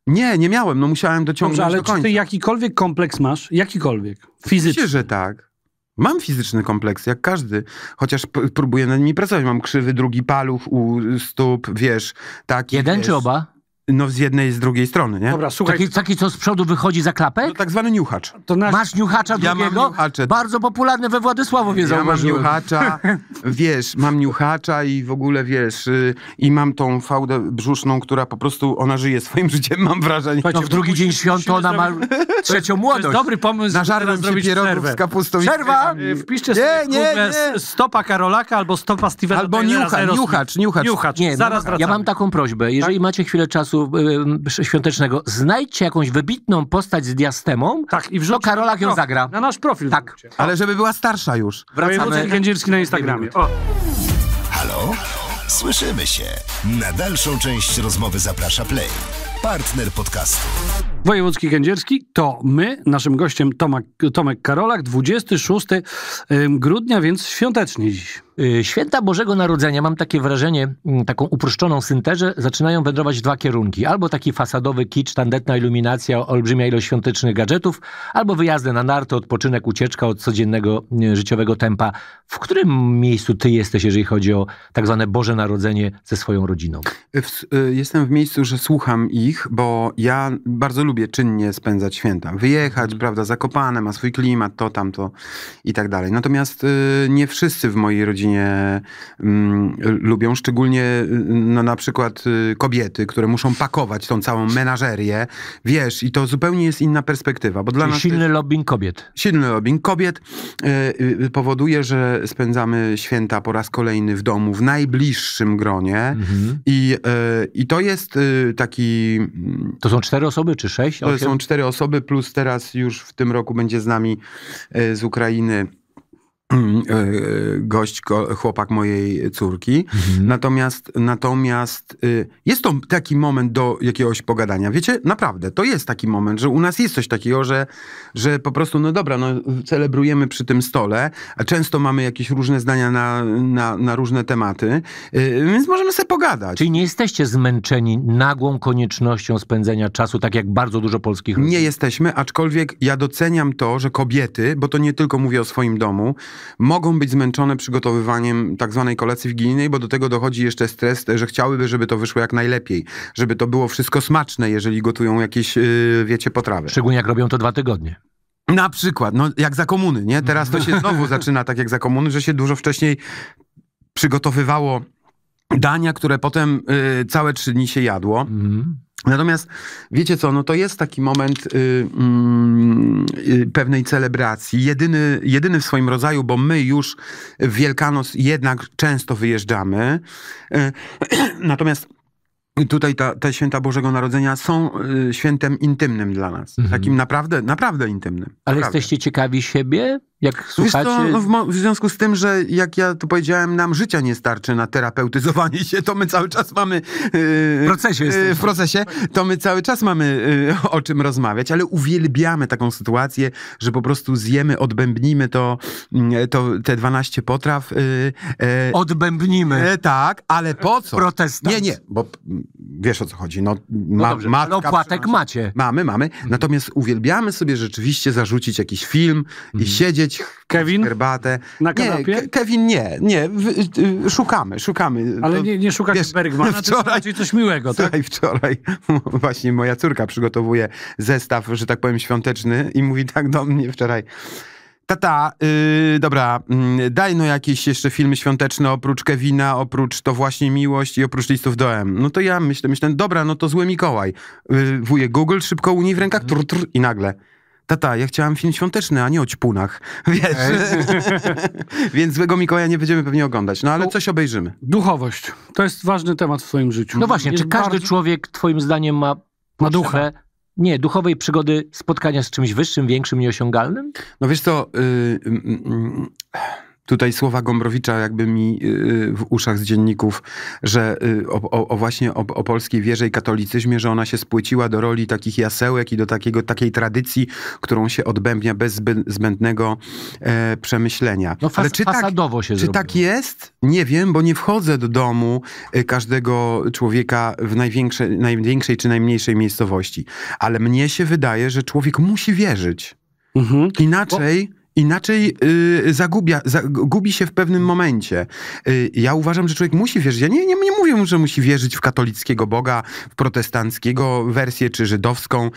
Nie, nie miałem, no musiałem dociągnąć Dobrze, ale do końca. czy ty jakikolwiek kompleks masz? Jakikolwiek? Fizyczny? Myślę, że tak. Mam fizyczny kompleks, jak każdy, chociaż próbuję nad nimi pracować. Mam krzywy, drugi paluch u stóp, wiesz, taki. Jeden czy oba? No z jednej i z drugiej strony, nie? Dobra, słuchaj. Taki, taki co z przodu wychodzi za klapę? No, tak zwany niuchacz. To nasz... Masz niuchacza ja drugiego? Mam niuchacze. Bardzo popularny we Władysławowie ja zauważyłem. mam niuchacza, wiesz, mam niuchacza i w ogóle, wiesz, y, i mam tą fałdę brzuszną, która po prostu, ona żyje swoim życiem, mam wrażenie. No, w drugi dzień świąt to ona ma trzecią młodość. To jest dobry pomysł. Nażarłem się pierogów z kapustą. Przerwa! I... Y, wpiszcie sobie nie, nie, nie. stopa Karolaka albo stopa Stevena Albo niuchacz, niuchacz, niuchacz. Nie, zaraz no, Ja mam taką prośbę, jeżeli tak? macie chwilę czasu Y, y, świątecznego, znajdźcie jakąś wybitną postać z diastemą, tak, i to Karolak ją no, zagra. Na nasz profil. Tak. Ale żeby była starsza już. Wracamy. Kędzierski na Instagramie. O. Halo? Słyszymy się. Na dalszą część rozmowy zaprasza Play, partner podcastu. Wojewódzki Kędzierski to my, naszym gościem Tomek, Tomek Karolak, 26 grudnia, więc świątecznie dziś. Y, święta Bożego Narodzenia, mam takie wrażenie, mm, taką uproszczoną syntezę, zaczynają wędrować w dwa kierunki. Albo taki fasadowy kicz, tandetna iluminacja, olbrzymia ilość świątecznych gadżetów, albo wyjazdy na narty, odpoczynek, ucieczka od codziennego y, życiowego tempa. W którym miejscu ty jesteś, jeżeli chodzi o tak zwane Boże Narodzenie ze swoją rodziną? Y, jestem w miejscu, że słucham ich, bo ja bardzo lubię czynnie spędzać święta. Wyjechać, mhm. prawda, Zakopane ma swój klimat, to, tamto i tak dalej. Natomiast nie wszyscy w mojej rodzinie mm, lubią, szczególnie y, no, na przykład y, kobiety, które muszą pakować tą całą menażerię, wiesz, i to zupełnie jest inna perspektywa, bo dla nas... silny lobbying kobiet. Silny lobbying kobiet y, powoduje, że spędzamy święta po raz kolejny w domu, w najbliższym gronie mhm. i, i to jest taki... To są cztery osoby, czy sześć? To są cztery osoby, plus teraz już w tym roku będzie z nami z Ukrainy E, gość, chłopak mojej córki. Mhm. Natomiast, natomiast y, jest to taki moment do jakiegoś pogadania. Wiecie, naprawdę, to jest taki moment, że u nas jest coś takiego, że, że po prostu, no dobra, no celebrujemy przy tym stole, a często mamy jakieś różne zdania na, na, na różne tematy, y, więc możemy sobie pogadać. Czyli nie jesteście zmęczeni nagłą koniecznością spędzenia czasu, tak jak bardzo dużo polskich ludzi? Nie jesteśmy, aczkolwiek ja doceniam to, że kobiety, bo to nie tylko mówię o swoim domu, mogą być zmęczone przygotowywaniem tak zwanej kolacji wigilijnej, bo do tego dochodzi jeszcze stres, że chciałyby, żeby to wyszło jak najlepiej, żeby to było wszystko smaczne, jeżeli gotują jakieś, y, wiecie, potrawy. Szczególnie jak robią to dwa tygodnie. Na przykład, no jak za komuny, nie? Teraz to się znowu zaczyna tak jak za komuny, że się dużo wcześniej przygotowywało dania, które potem y, całe trzy dni się jadło. Mm. Natomiast wiecie co, no to jest taki moment y, y, y, pewnej celebracji, jedyny, jedyny w swoim rodzaju, bo my już w Wielkanoc jednak często wyjeżdżamy. Y, natomiast tutaj ta, te święta Bożego Narodzenia są y, świętem intymnym dla nas. Mhm. Takim naprawdę, naprawdę intymnym. Ale naprawdę. jesteście ciekawi siebie? Jak słuchacie... To, w, w, związku z tym, że jak ja to powiedziałem, nam życia nie starczy na terapeutyzowanie się, to my cały czas mamy... Yy, w procesie yy, W procesie, to my cały czas mamy yy, o czym rozmawiać, ale uwielbiamy taką sytuację, że po prostu zjemy, odbębnimy to, mm, to te 12 potraw. Y, e, odbębnimy. E, tak, ale po co? Protestant. Nie, nie, bo wiesz o co chodzi. No, no ma, no dobrze, opłatek macie. Mamy, mamy. Mhm. Natomiast uwielbiamy sobie rzeczywiście zarzucić jakiś film mhm. i siedzieć Kevin? herbatę. Na kanapie? Nie, Kevin nie, nie, y, y, szukamy, szukamy. Ale to, nie, nie szukasz Bergmana, wczoraj, to coś miłego, tak? Wczoraj, wczoraj właśnie moja córka przygotowuje zestaw, że tak powiem, świąteczny i mówi tak do mnie wczoraj. Tata, yy, dobra, yy, daj no jakieś jeszcze filmy świąteczne oprócz Kevina, oprócz To właśnie miłość i oprócz listów do M. No to ja myślę, myślę, dobra, no to zły Mikołaj. Yy, wuje Google, szybko niej w rękach, tr, tr, i nagle tata, ja chciałem film świąteczny, a nie o ćpunach, wiesz. Więc Złego Mikołaja nie będziemy pewnie oglądać, no ale coś obejrzymy. Duchowość. To jest ważny temat w swoim życiu. No właśnie, jest czy każdy bardzo... człowiek twoim zdaniem ma... Ma duchę. Nie, duchowej przygody spotkania z czymś wyższym, większym, nieosiągalnym? No wiesz to. Yy, yy, yy tutaj słowa Gombrowicza jakby mi y, y, w uszach z dzienników, że y, o, o, o właśnie o, o, polskiej wierze i katolicyzmie, że ona się spłyciła do roli takich jasełek i do takiego, takiej tradycji, którą się odbębnia bez zbędnego e, przemyślenia. No fas, Ale czy tak, się Czy tak zrobiło. tak jest? Nie wiem, bo nie wchodzę do domu e, każdego człowieka w największej, największej czy najmniejszej miejscowości. Ale mnie się wydaje, że człowiek musi wierzyć. Mhm. Inaczej... Bo Inaczej y, zagubia, zagubi się w pewnym momencie. Y, ja uważam, że człowiek musi wierzyć. Ja nie, nie, nie mówię, że musi wierzyć w katolickiego Boga, w protestanckiego wersję, czy żydowską,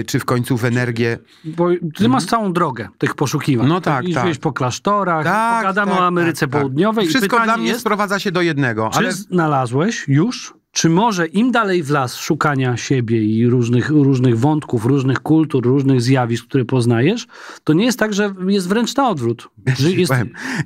y, czy w końcu w energię. Bo ty masz całą drogę tych poszukiwań. No tak, Idziesz tak. po klasztorach, tak, pogadamy tak, o tak, Ameryce tak, Południowej. Wszystko dla mnie jest, sprowadza się do jednego. Czy ale... znalazłeś już czy może im dalej w las szukania siebie i różnych, różnych wątków, różnych kultur, różnych zjawisk, które poznajesz, to nie jest tak, że jest wręcz na odwrót. Że ja, jest...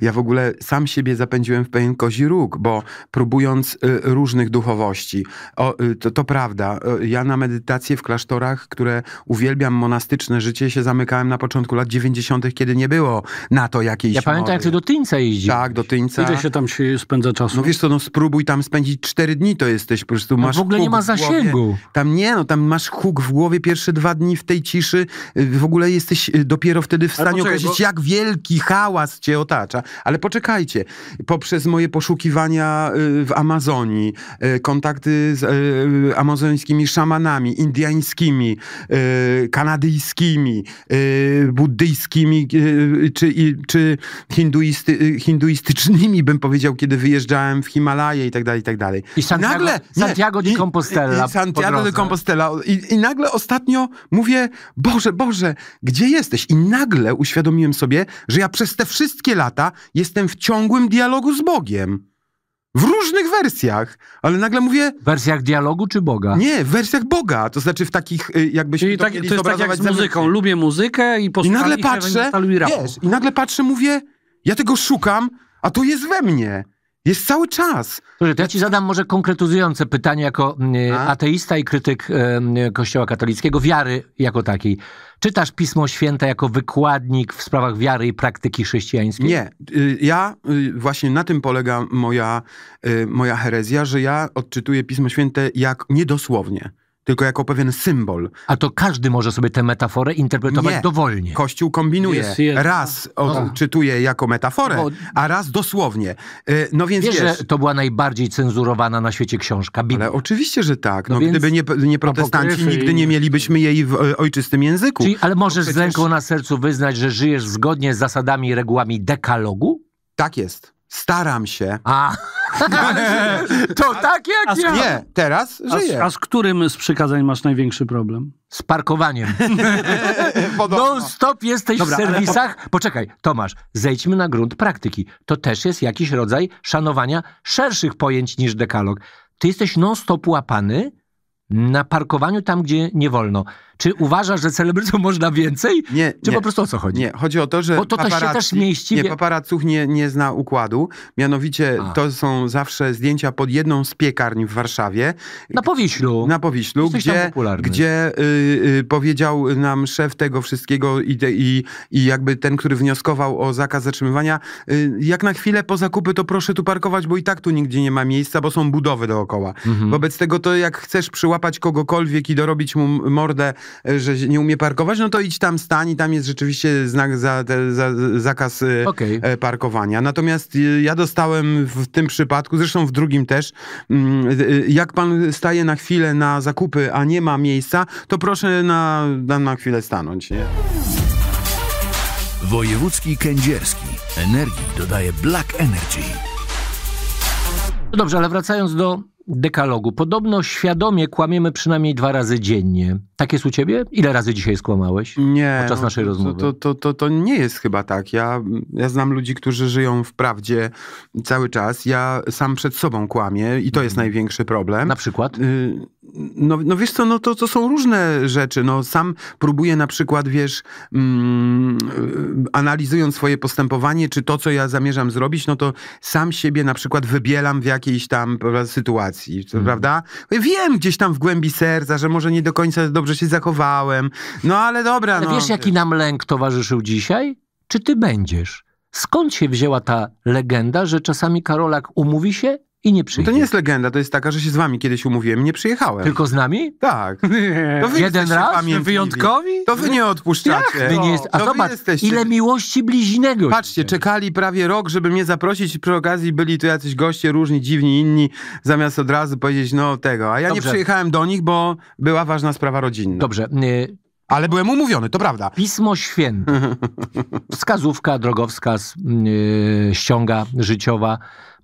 ja w ogóle sam siebie zapędziłem w pewien kozi róg, bo próbując y, różnych duchowości, o, y, to, to prawda, y, ja na medytację w klasztorach, które uwielbiam, monastyczne życie, się zamykałem na początku lat 90., kiedy nie było na to jakiejś Ja pamiętam, jak ty do Tyńca jeździłeś. Tak, do Tyńca. Ile się tam się spędza czasu? No wiesz co, no spróbuj tam spędzić cztery dni, to jest jesteś, po prostu masz no W ogóle nie ma zasięgu. Tam nie, no tam masz huk w głowie pierwsze dwa dni w tej ciszy. W ogóle jesteś y, dopiero wtedy w stanie poczekaj, określić, bo... jak wielki hałas cię otacza. Ale poczekajcie, poprzez moje poszukiwania y, w Amazonii, y, kontakty z amazońskimi szamanami, indyjskimi, kanadyjskimi, buddyjskimi czy, czy hinduisty, hinduistycznymi, bym powiedział, kiedy wyjeżdżałem w Himalaje i tak dalej, i tak dalej. I Santiago, Nagle Santiago de Compostela. I, i Santiago de Compostela. I, I nagle ostatnio mówię, Boże, Boże, gdzie jesteś? I nagle uświadomiłem sobie, że ja przez te wszystkie lata jestem w ciągłym dialogu z Bogiem. W różnych wersjach, ale nagle mówię... W wersjach dialogu czy Boga? Nie, w wersjach Boga, to znaczy w takich y, jakbyś. Czyli to tak, to jest tak jak z muzyką, lubię muzykę i posłucham I nagle patrzę, wiesz, i nagle patrzę, mówię, ja tego szukam, a to jest we mnie. Jest cały czas. Ja ci zadam może konkretyzujące pytanie jako mm, e, A? Tak. ateista i krytyk e, Kościoła katolickiego, wiary jako takiej. Czytasz Pismo Święte jako wykładnik w sprawach wiary i praktyki chrześcijańskiej? Nie. Y, ja, y, właśnie na tym polega moja, y, moja herezja, że ja odczytuję Pismo Święte jak niedosłownie tylko jako pewien symbol. A to każdy może sobie tę metaforę interpretować Nie. dowolnie. Kościół kombinuje. Jest, jest. Raz no. odczytuje no. jako metaforę, a raz dosłownie. Y, no więc wiesz, wiesz, że to była najbardziej cenzurowana na świecie książka. Biblia. Ale oczywiście, że tak. No, no więc... Gdyby nie, nie protestanci, nigdy nie mielibyśmy jej w y, ojczystym języku. Czyli, ale możesz no przecież... z ręką na sercu wyznać, że żyjesz zgodnie z zasadami i regułami dekalogu? Tak jest. Staram się. A. To tak jak ja. Nie, teraz a żyję. a z którym z przykazań masz największy problem? Z parkowaniem. no stop jesteś Dobra, w serwisach. Poczekaj, Tomasz, zejdźmy na grunt praktyki. To też jest jakiś rodzaj szanowania szerszych pojęć niż dekalog. Ty jesteś non-stop łapany na parkowaniu tam, gdzie nie wolno. Czy uważasz, że celebrytom można więcej? Nie. Czy nie. po prostu o co chodzi? Nie, chodzi o to, że. Bo to się też mieści. Nie, paparaców nie, nie zna układu. Mianowicie A. to są zawsze zdjęcia pod jedną z piekarni w Warszawie. Na Powiślu. Na Powiślu, Jesteś gdzie, gdzie y, y, powiedział nam szef tego wszystkiego i, te, i, i jakby ten, który wnioskował o zakaz zatrzymywania, y, jak na chwilę po zakupy, to proszę tu parkować, bo i tak tu nigdzie nie ma miejsca, bo są budowy dookoła. Mhm. Wobec tego to jak chcesz przyłapać kogokolwiek i dorobić mu mordę E, że nie umie parkować, no to idź tam stań i tam jest rzeczywiście znak za, za zakaz e, okay. E, parkowania. Natomiast ja dostałem w tym przypadku, zresztą w drugim też, mm, jak pan staje na chwilę na zakupy, a nie ma miejsca, to proszę na, na, na chwilę stanąć. Nie? Wojewódzki kędzierski. Energii dodaje Black Energy. No dobrze, ale wracając do dekalogu. Podobno świadomie kłamiemy przynajmniej dwa razy dziennie. Tak jest u ciebie? Ile razy dzisiaj skłamałeś nie, podczas no, naszej to, rozmowy? To, to, to, to nie jest chyba tak. Ja, ja znam ludzi, którzy żyją w prawdzie cały czas. Ja sam przed sobą kłamię i to jest mhm. największy problem. Na przykład? Y no, no wiesz co, no to, to są różne rzeczy. No, sam próbuję na przykład, wiesz, mm, y, analizując swoje postępowanie, czy to, co ja zamierzam zrobić, no to sam siebie na przykład wybielam w jakiejś tam sytuacji, mm. prawda? Wiem gdzieś tam w głębi serca, że może nie do końca dobrze dobrze się zachowałem. No ale dobra, ale no. wiesz, jaki nam lęk towarzyszył dzisiaj? Czy ty będziesz? Skąd się wzięła ta legenda, że czasami Karolak umówi się i nie przyjdzie. No to nie jest legenda, to jest taka, że się z wami kiedyś umówiłem i nie przyjechałem. Tylko z nami? Tak. To wy Jeden raz? Pamiętliwi. Wyjątkowi? To wy nie odpuszczacie. Wy nie jest... A to zobacz, jesteście... ile miłości bliźnego. Patrzcie, czekali prawie rok, żeby mnie zaprosić przy okazji byli tu jacyś goście różni, dziwni, inni, zamiast od razu powiedzieć, no tego. A ja Dobrze. nie przyjechałem do nich, bo była ważna sprawa rodzinna. Dobrze. Y, Ale byłem umówiony, to prawda. Pismo Święte. Wskazówka drogowskaz, yy, ściąga życiowa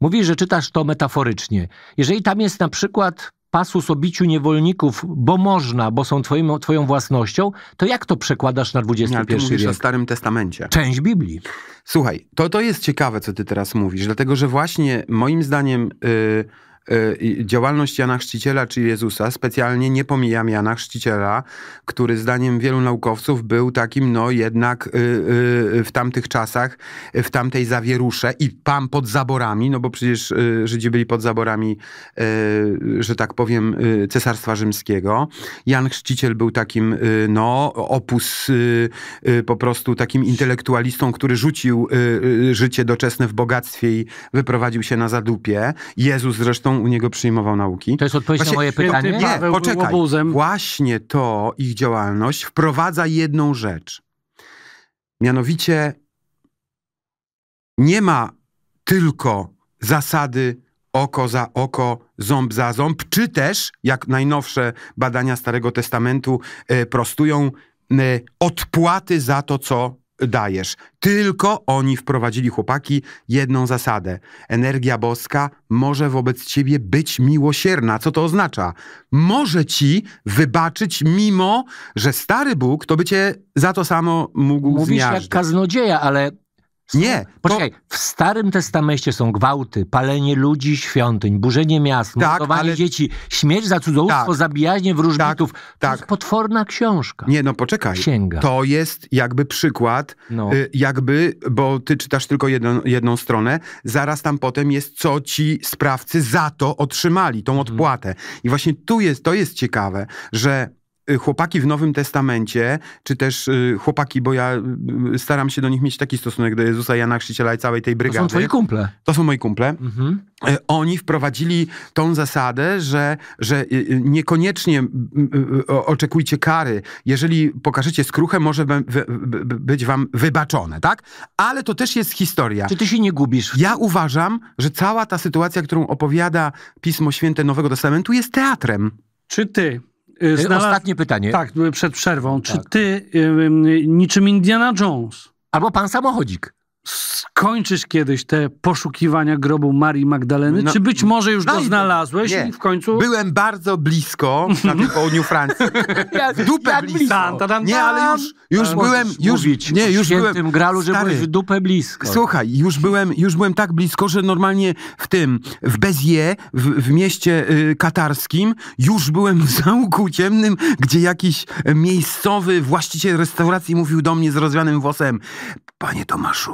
Mówisz, że czytasz to metaforycznie. Jeżeli tam jest na przykład pasus o biciu niewolników, bo można, bo są twoim, twoją własnością, to jak to przekładasz na XXI ja, ty mówisz wiek? o Starym Testamencie. Część Biblii. Słuchaj, to, to jest ciekawe, co ty teraz mówisz, dlatego że właśnie moim zdaniem... Yy E, działalność Jana Chrzciciela czy Jezusa, specjalnie nie pomijam Jana Chrzciciela, który zdaniem wielu naukowców był takim, no jednak y, y, w tamtych czasach, w tamtej zawierusze i tam pod zaborami, no bo przecież y, Żydzi byli pod zaborami, że tak powiem, Cesarstwa Rzymskiego. Jan Chrzciciel był takim, no, opus po prostu takim intelektualistą, który rzucił życie doczesne w bogactwie i wyprowadził się na zadupie. Jezus zresztą u niego przyjmował nauki. To jest odpowiedź Właśnie, na moje pytanie? Nie, Paweł poczekaj. Właśnie to ich działalność wprowadza jedną rzecz. Mianowicie nie ma tylko zasady oko za oko, ząb za ząb, czy też, jak najnowsze badania Starego Testamentu e, prostują, e, odpłaty za to, co dajesz. Tylko oni wprowadzili chłopaki jedną zasadę. Energia boska może wobec ciebie być miłosierna. Co to oznacza? Może ci wybaczyć, mimo że stary Bóg to by cię za to samo mógł Mówisz jak kaznodzieja, ale nie, poczekaj, to... w Starym Testamencie są gwałty, palenie ludzi, świątyń, burzenie miast, tak, ale... dzieci, śmierć za cudzołóstwo, tak, zabijanie wróżbitów. Tak, tak. To jest potworna książka. Nie, no poczekaj. Księga. To jest jakby przykład, no. Y, jakby, bo ty czytasz tylko jedną, jedną stronę, zaraz tam potem jest, co ci sprawcy za to otrzymali, tą mhm. odpłatę. Hmm. I właśnie tu jest, to jest ciekawe, że Y, chłopaki w Nowym Testamencie, czy też y, chłopaki, bo ja y, staram się do nich mieć taki stosunek do Jezusa, Jana Chrzciciela i całej tej brygady. To są twoi kumple. To są moi kumple. Mhm. Oni wprowadzili tą zasadę, że, że niekoniecznie oczekujcie kary. Jeżeli pokażecie skruchę, może być wam wybaczone, tak? Ale to też jest historia. Czy ty się nie gubisz? Ja uważam, że cała ta sytuacja, którą opowiada Pismo Święte Nowego Testamentu jest teatrem. Czy ty Y, y, znalaz... Ostatnie pytanie. Tak, y, przed przerwą. Czy tak. ty niczym Indiana Jones? Albo pan samochodzik skończysz kiedyś te poszukiwania grobu Marii Magdaleny? No, Czy być może już no go znalazłeś nie. i w końcu... Byłem bardzo blisko na tym południu Francji. ja, dupę jak blisko. Tam, tam, tam. Nie, ale już, już ale byłem... Już, mówić, nie, już byłem... W tym gralu, że stary, byłeś dupę blisko. Słuchaj, już byłem, już byłem tak blisko, że normalnie w tym, w Bezie, w, w mieście y, katarskim, już byłem w zamku ciemnym, gdzie jakiś miejscowy właściciel restauracji mówił do mnie z rozwianym włosem, panie Tomaszu,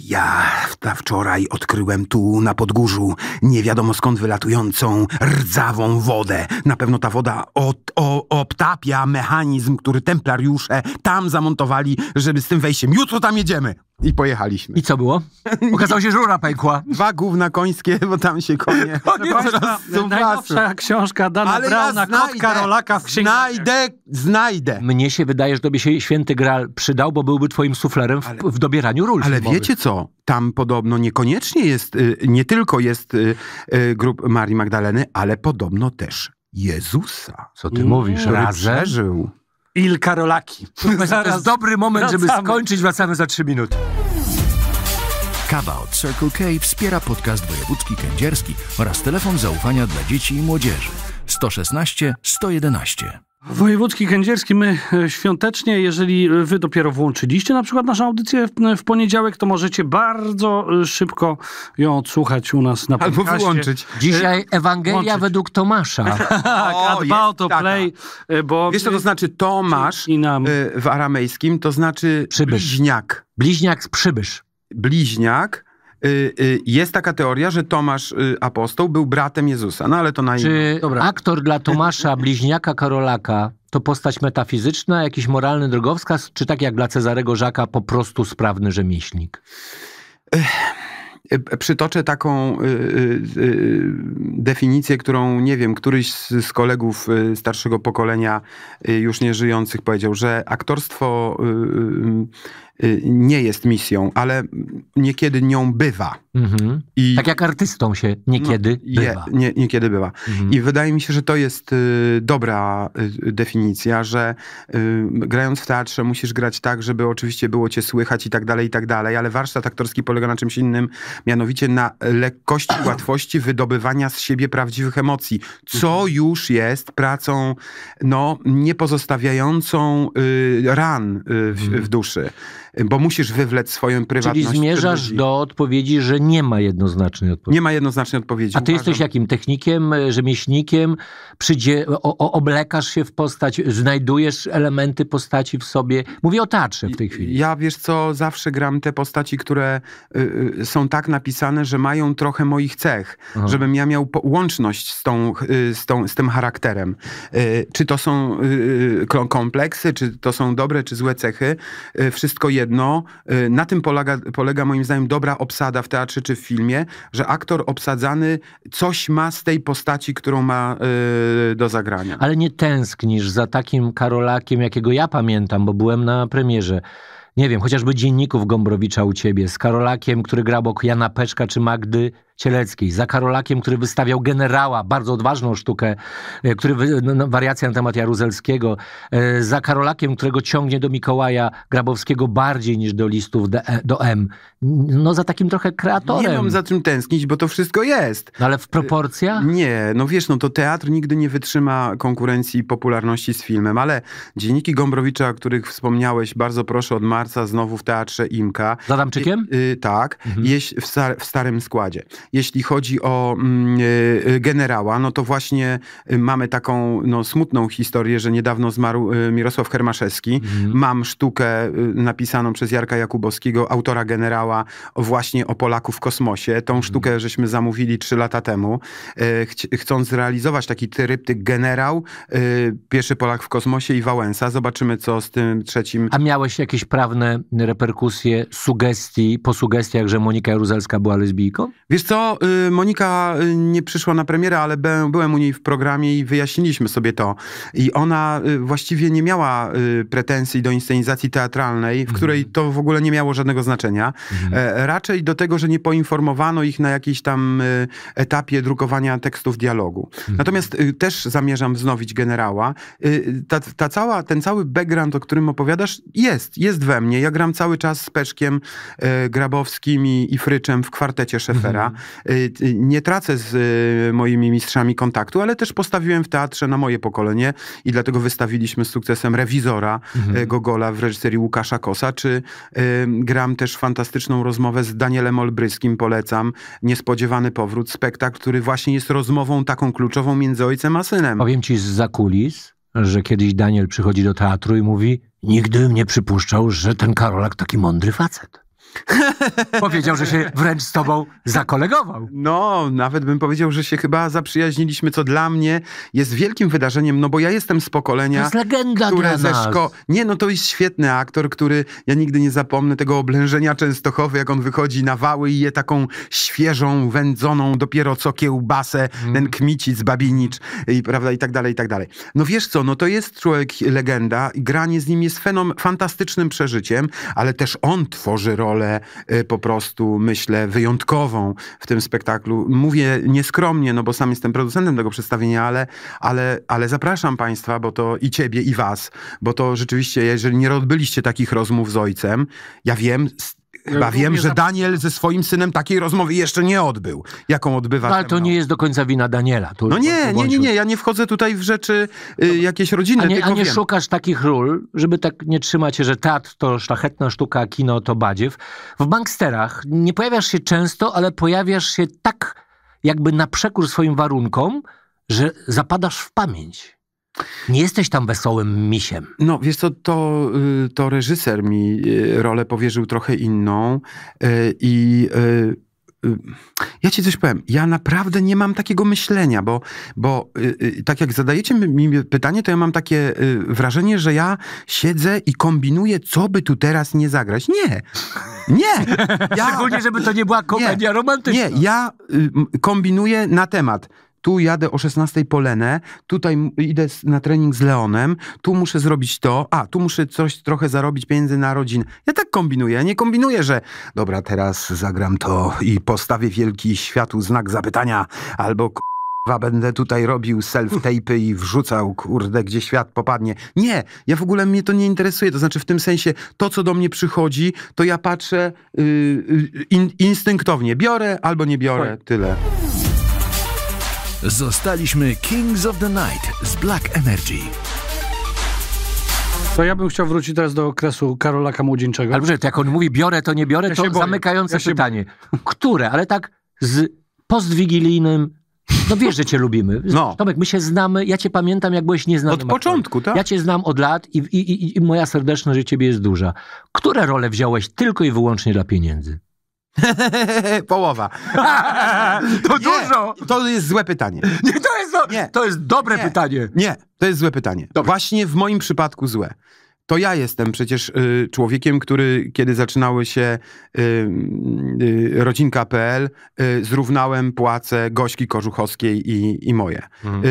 Ja wczoraj odkryłem tu, na podgórzu, nie wiadomo skąd wylatującą, rdzawą wodę. Na pewno ta woda od, o, obtapia mechanizm, który templariusze tam zamontowali, żeby z tym wejściem. Jutro tam jedziemy! I pojechaliśmy. I co było? Okazało się, że rura pękła. Dwa główne końskie, bo tam się konie... Koniec no, Najnowsza książka Dana Ale Brauna, ja znajdę, Kotka Rolaka w księgarni. Znajdę, znajdę. Mnie się wydaje, że tobie się święty Graal przydał, bo byłby twoim suflerem w, ale, w dobieraniu ról Ale filmowych. wiecie, co? Tam podobno niekoniecznie jest, y, nie tylko jest y, y, grup Marii Magdaleny, ale podobno też Jezusa. Co ty mm. mówisz? Razerzył. Il Karolaki. Zaraz, to jest dobry moment, wracamy. żeby skończyć. Wracamy za trzy minuty. Kawa od Circle K wspiera podcast wojewódzki kędzierski oraz telefon zaufania dla dzieci i młodzieży 116 111. Wojewódzki Kędzierski, my e, świątecznie, jeżeli wy dopiero włączyliście na przykład naszą audycję w e, poniedziałek, to możecie bardzo e, szybko ją odsłuchać u nas na podcaście. Albo wyłączyć. Dzisiaj Ewangelia Włączyć. według Tomasza. tak, o, to play, bo... Wiesz co to znaczy Tomasz nam... w aramejskim? To znaczy Przybysz. bliźniak. Bliźniak, przybysz. Bliźniak Y, y, jest taka teoria, że Tomasz y, Apostoł był bratem Jezusa, no ale to na Czy Dobra. aktor dla Tomasza Bliźniaka Karolaka to postać metafizyczna, jakiś moralny drogowskaz, czy tak jak dla Cezarego Żaka po prostu sprawny rzemieślnik? Przytoczę taką definicję, którą nie wiem, któryś z kolegów starszego pokolenia już nie żyjących powiedział, że aktorstwo Y, nie jest misją, ale niekiedy nią bywa. Mhm. I, tak jak artystą się niekiedy no, bywa. nie, niekiedy bywa. Mhm. I wydaje mi się, że to jest y, dobra y, definicja, że y, grając w teatrze musisz grać tak, żeby oczywiście było cię słychać i tak dalej, i tak dalej, ale warsztat aktorski polega na czymś innym, mianowicie na lekkości, łatwości wydobywania z siebie prawdziwych emocji, co mhm. już jest pracą no, nie pozostawiającą y, ran y, w, mhm. w duszy bo musisz wywlec swoją prywatność. Czyli zmierzasz do odpowiedzi, że nie ma jednoznacznej odpowiedzi. Nie ma jednoznacznej odpowiedzi. A ty Uważam. jesteś jakim? Technikiem, e, rzemieślnikiem? Przydzie, o, o, oblekasz się w postać, znajdujesz elementy postaci w sobie? Mówię o teatrze w tej chwili. Ja, wiesz co, zawsze gram te postaci, które y, y, są tak napisane, że mają trochę moich cech. Aha. Żebym ja miał łączność z, tą, y, z, tą, z tym charakterem. Y, czy to są y, y, kompleksy, czy to są dobre, czy złe cechy. wszystko jest jedno, y, na tym polega, polega moim zdaniem dobra obsada w teatrze czy w filmie, że aktor obsadzany coś ma z tej postaci, którą ma y, do zagrania. Ale nie tęsknisz za takim Karolakiem, jakiego ja pamiętam, bo byłem na premierze nie wiem, chociażby dzienników Gombrowicza u ciebie, z Karolakiem, który grał obok Jana Peczka czy Magdy Cieleckiej, za Karolakiem, który wystawiał generała, bardzo odważną sztukę, e, który, no, no wariacja na temat Jaruzelskiego, e, za Karolakiem, którego ciągnie do Mikołaja Grabowskiego bardziej niż do listów e, do M. No za takim trochę kreatorem. Nie mam za czym tęsknić, bo to wszystko jest. No, ale w proporcjach? Nie, no wiesz, no to teatr nigdy nie wytrzyma konkurencji i popularności z filmem, ale dzienniki Gombrowicza, o których wspomniałeś, bardzo proszę od marca znowu w Teatrze Imka. Z Adamczykiem? tak, mhm. w, star w starym składzie jeśli chodzi o mm, e, generała, no to właśnie e, mamy taką no, smutną historię, że niedawno zmarł e, Mirosław Hermaszewski. Mhm. Mam sztukę napisaną przez Jarka Jakubowskiego, autora generała, właśnie o Polaku w kosmosie. Tą mhm. sztukę żeśmy zamówili trzy lata temu, ch chcąc zrealizować taki tryptyk generał, pierwszy Polak w kosmosie i Wałęsa. Zobaczymy, co z tym trzecim. A miałeś jakieś prawne reperkusje, sugestii, po sugestiach, że Monika Jaruzelska była lesbijką? Wiesz co, co, y, Monika y, nie przyszła na premierę, ale byłem u niej w programie i wyjaśniliśmy sobie to. I ona y, właściwie nie miała pretensji do inscenizacji teatralnej, w mhm. której to w ogóle nie miało żadnego znaczenia. Mhm. E, raczej do tego, że nie poinformowano ich na jakiejś tam etapie drukowania tekstów dialogu. Mhm. Natomiast też zamierzam wznowić generała. Ta, ta cała, ten cały background, o którym opowiadasz, jest, jest we mnie. Ja gram cały czas z Peszkiem e, Grabowskim i, i Fryczem w kwartecie Szefera. Mhm. Y, y, nie tracę z y, moimi mistrzami kontaktu, ale też postawiłem w teatrze na moje pokolenie i dlatego wystawiliśmy z sukcesem Rewizora mhm. Gogola w reżyserii Łukasza Kosa, czy gram też fantastyczną rozmowę z Danielem Olbryskim, polecam, Niespodziewany Powrót, spektakl, który właśnie jest rozmową taką kluczową między ojcem a synem. Powiem ci z kulis, że kiedyś Daniel przychodzi do teatru i mówi, nigdy nie przypuszczał, że ten Karolak taki mądry facet. Powiedział, że się wręcz z tobą zakolegował. No, nawet bym powiedział, że się chyba zaprzyjaźniliśmy, co dla mnie jest wielkim wydarzeniem, no bo ja jestem z pokolenia... To jest legenda które dla nas. nie, no to jest świetny aktor, który... Ja nigdy nie zapomnę tego oblężenia Częstochowy, jak on wychodzi na wały i je taką świeżą, wędzoną dopiero co kiełbasę, mm. ten kmicic, babinicz i, prawda, i tak dalej, i tak dalej. No wiesz co, no to jest człowiek legenda i granie z nim jest fenom fantastycznym przeżyciem, ale też on tworzy rolę rolę y, po prostu, myślę, wyjątkową w tym spektaklu. Mówię nieskromnie, no bo sam jestem producentem tego przedstawienia, ale, ale, ale zapraszam Państwa, bo to i Ciebie, i Was, bo to rzeczywiście, jeżeli nie odbyliście takich rozmów z ojcem, ja wiem, Chyba ja wiem, że zap... Daniel ze swoim synem takiej rozmowy jeszcze nie odbył, jaką odbywa. No, ale to nie jest do końca wina Daniela. no nie, nie, nie, nie, ja nie wchodzę tutaj w rzeczy y, jakieś rodziny. A nie, a nie szukasz takich ról, żeby tak nie trzymać się, że teatr to szlachetna sztuka, kino to badziew. W banksterach nie pojawiasz się często, ale pojawiasz się tak jakby na przekór swoim warunkom, że zapadasz w pamięć. Nie jesteś tam wesołym misiem. No, wiesz co, to, y, to reżyser mi y, rolę powierzył trochę inną y, i ja ci coś powiem. Ja naprawdę nie mam takiego myślenia, bo, bo tak jak zadajecie mi pytanie, to ja mam takie wrażenie, że ja siedzę i kombinuję, co by tu teraz nie zagrać. Nie! Nie! Ja, Szczególnie, żeby to nie była komedia nie, romantyczna. Nie, ja kombinuję na temat tu jadę o 16 polenę, tutaj idę na trening z Leonem, tu muszę zrobić to, a tu muszę coś trochę zarobić pieniędzy na rodzinę. Ja tak kombinuję, nie kombinuję, że dobra, teraz zagram to i postawię wielki światu znak zapytania, albo kurwa będę tutaj robił self-tape'y i wrzucał, kurde, gdzie świat popadnie. Nie, ja w ogóle mnie to nie interesuje, to znaczy w tym sensie to, co do mnie przychodzi, to ja patrzę yy, in, instynktownie, biorę albo nie biorę, tyle. Zostaliśmy Kings of the Night z Black Energy. To ja bym chciał wrócić teraz do okresu Karola Kamłodzieńczego. Ale jak on mówi biorę, to nie biorę, ja to zamykające ja pytanie. Które? Ale tak z postwigilijnym no wiesz, że cię lubimy. No. Tomek, my się znamy, ja cię pamiętam, jak byłeś nieznany. Od początku, tak? Ja cię znam od lat i, i, i, i moja serdeczność do ciebie jest duża. Które role wziąłeś tylko i wyłącznie dla pieniędzy? Połowa. to nie, dużo! To jest złe pytanie. Nie, to jest, do... nie. To jest dobre nie. pytanie. Nie, to jest złe pytanie. Dobre. Właśnie w moim przypadku złe to ja jestem przecież y, człowiekiem, który kiedy zaczynały się y, y, rodzinka.pl, zrównałem płace Gośki Korzuchowskiej i, i moje. Mhm.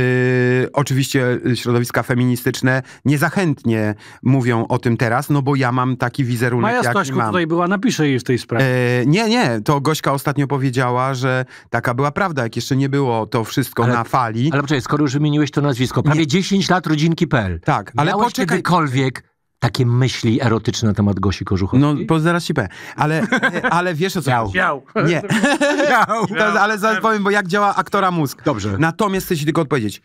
Oczywiście środowiska feministyczne niezachętnie mówią o tym teraz, no bo ja mam taki wizerunek, Maja jaki mam. tutaj była, napiszę jej w tej sprawie. nie, nie, to Gośka ostatnio powiedziała, że taka była prawda, jak jeszcze nie było to wszystko ale, na fali. Ale poczekaj, skoro już wymieniłeś to nazwisko, prawie nie. 10 lat rodzinki.pl. Tak, ale poczekaj. kiedykolwiek takie myśli erotyczne na temat Gosi Kożuchowskiej? No, bo zaraz ci powiem. Ale, ale wiesz o co Miał. Miał. Nie. Miał. To, ale zaraz powiem, bo jak działa aktora mózg. Dobrze. Natomiast chcę ci tylko odpowiedzieć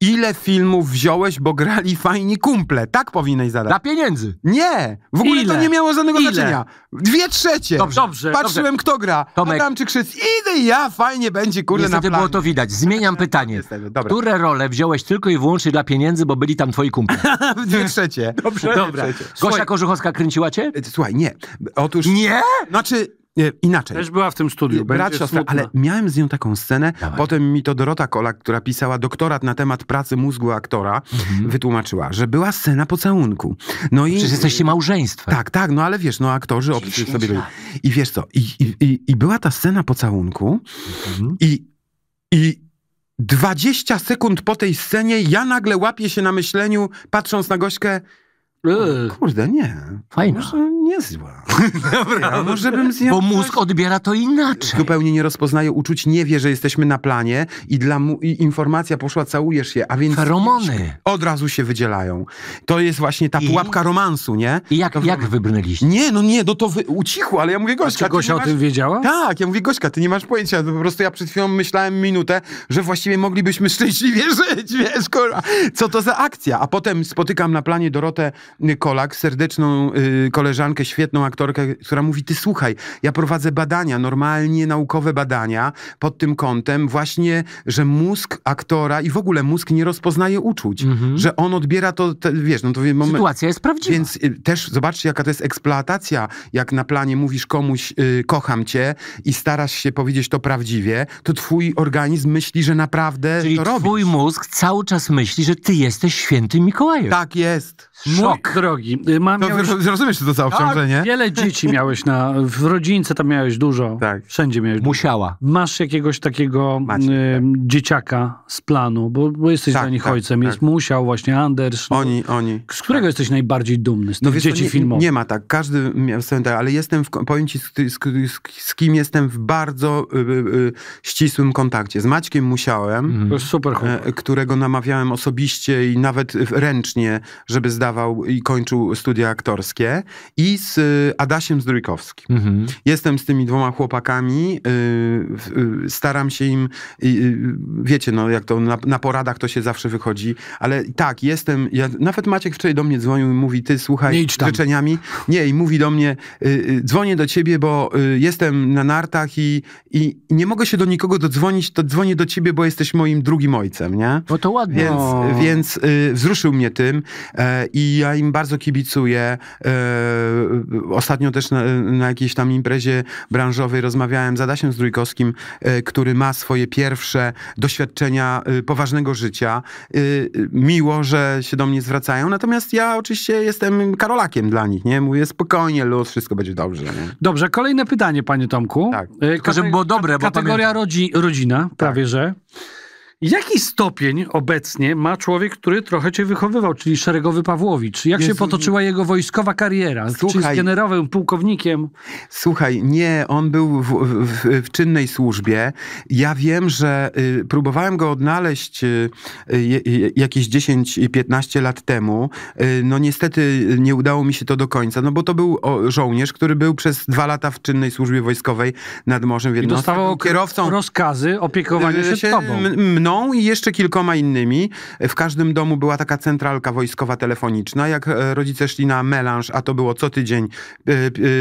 ile filmów wziąłeś, bo grali fajni kumple. Tak powinieneś zadać. Dla pieniędzy. Nie, w ogóle ile? to nie miało żadnego ile? znaczenia. Dwie trzecie. Dobrze, dobrze. Patrzyłem, dobrze. kto gra. Tomek. czy Krzyc. Idę ja, fajnie będzie, kurde, Niestety na planie. było to widać. Zmieniam pytanie. Które role wziąłeś tylko i wyłącznie dla pieniędzy, bo byli tam twoi kumple? Dwie trzecie. Dobrze. Dobra. Dwie trzecie. Gosia Korzuchowska kręciła cię? Słuchaj, nie. Otóż... Nie? Znaczy... E, inaczej. Też była w tym studiu. E, brat, siostra, ale miałem z nią taką scenę. Dawaj. Potem mi to Dorota Kolak, która pisała doktorat na temat pracy mózgu aktora, mhm. wytłumaczyła, że była scena pocałunku. No i... Przecież jesteście małżeństwem. Tak, tak, no ale wiesz, no aktorzy obcy sobie... Lat. Tak. I wiesz co, i, i, i, była ta scena pocałunku mhm. i, i 20 sekund po tej scenie ja nagle łapię się na myśleniu, patrząc na gośkę, Yy. Kurde, nie. Fajna. Może nie zła. Dobra, może bym z nią Bo mózg odbiera to inaczej. Zupełnie nie rozpoznaje uczuć, nie wie, że jesteśmy na planie i dla mu i informacja poszła, całujesz się, a więc... Feromony. Od razu się wydzielają. To jest właśnie ta I? pułapka romansu, nie? I jak, to, jak wybrnęliście? Nie, no nie, no to wy... ucichło, ale ja mówię, Gośka... A masz... o tym wiedziała? Tak, ja mówię, Gośka, ty nie masz pojęcia, po prostu ja przed chwilą myślałem minutę, że właściwie moglibyśmy szczęśliwie żyć, wiesz, kurwa. Co to za akcja? A potem spotykam na planie Dorotę Kolak, serdeczną y, koleżankę, świetną aktorkę, która mówi: Ty słuchaj, ja prowadzę badania, normalnie naukowe badania pod tym kątem, właśnie, że mózg aktora i w ogóle mózg nie rozpoznaje uczuć, mhm. że on odbiera to, te, wiesz, no to wiem. Sytuacja jest prawdziwa. Więc y, też zobaczcie, jaka to jest eksploatacja, jak na planie mówisz komuś: y, Kocham cię i starasz się powiedzieć to prawdziwie, to twój organizm myśli, że naprawdę Czyli to robi. Twój robisz. mózg cały czas myśli, że ty jesteś świętym Mikołajem. Tak jest. Szok. Mój drogi, y, mam to miałeś... to, to tak. obciążenie? Tak, wiele dzieci miałeś na... W rodzince tam miałeś dużo. Tak. Wszędzie miałeś. Musiała. Dużo. Masz jakiegoś takiego y, Macie, y, tak. dzieciaka z planu, bo, bo jesteś tak, dla nich tak, ojcem. Tak. Jest Musiał, właśnie Anders. No, oni, no, oni. Z którego tak. jesteś najbardziej dumny? Z no tych no, wiesz, dzieci nie, filmowych. Nie ma tak. Każdy miał tak, ale jestem w... Powiem ci, z, z, z, kim jestem w bardzo y, y, y ścisłym kontakcie. Z Maćkiem Musiałem. Mm. To jest super e, Którego namawiałem osobiście i nawet ręcznie, żeby zdał zdawał i kończył studia aktorskie i z y, Adasiem Zdrójkowskim. Mhm. Jestem z tymi dwoma chłopakami, y, y, staram się im, wiecie, no jak to na, na poradach to się zawsze wychodzi, ale tak, jestem, ja, nawet Maciek wczoraj do mnie dzwonił i mówi, ty słuchaj, nie życzeniami. Nie, i mówi do mnie, dzwonię do ciebie, bo jestem na nartach i, i nie mogę się do nikogo dodzwonić, to dzwonię do ciebie, bo jesteś moim drugim ojcem, nie? bo no to ładnie. Więc, więc wzruszył mnie tym e, i ja im bardzo kibicuję. E, ostatnio też na, na jakiejś tam imprezie branżowej rozmawiałem z Adasiem Zdrójkowskim, e, który ma swoje pierwsze doświadczenia e, poważnego życia. Miło, że się do mnie zwracają, natomiast ja oczywiście jestem karolakiem dla nich, nie? Mówię spokojnie, luz, wszystko będzie dobrze. Nie? Dobrze, kolejne pytanie, panie Tomku. Tak. Tylko, żeby było dobre, bo Kategoria rodzina, prawie tak. że. Jaki stopień obecnie ma człowiek, który trochę cię wychowywał, czyli szeregowy Pawłowicz? Jak Jezu. się potoczyła jego wojskowa kariera? Słuchaj, Czy z generałem, pułkownikiem? Słuchaj, nie, on był w, w, w czynnej służbie. Ja wiem, że y, próbowałem go odnaleźć y, y, jakieś 10-15 lat temu. Y, no niestety nie udało mi się to do końca, no bo to był o, żołnierz, który był przez dwa lata w czynnej służbie wojskowej nad Morzem Wiednowskim. I no, dostawał kierowcą rozkazy opiekowania y, się, się tobą mną i jeszcze kilkoma innymi. W każdym domu była taka centralka wojskowa telefoniczna. Jak e, rodzice szli na melanż, a to było co tydzień, e,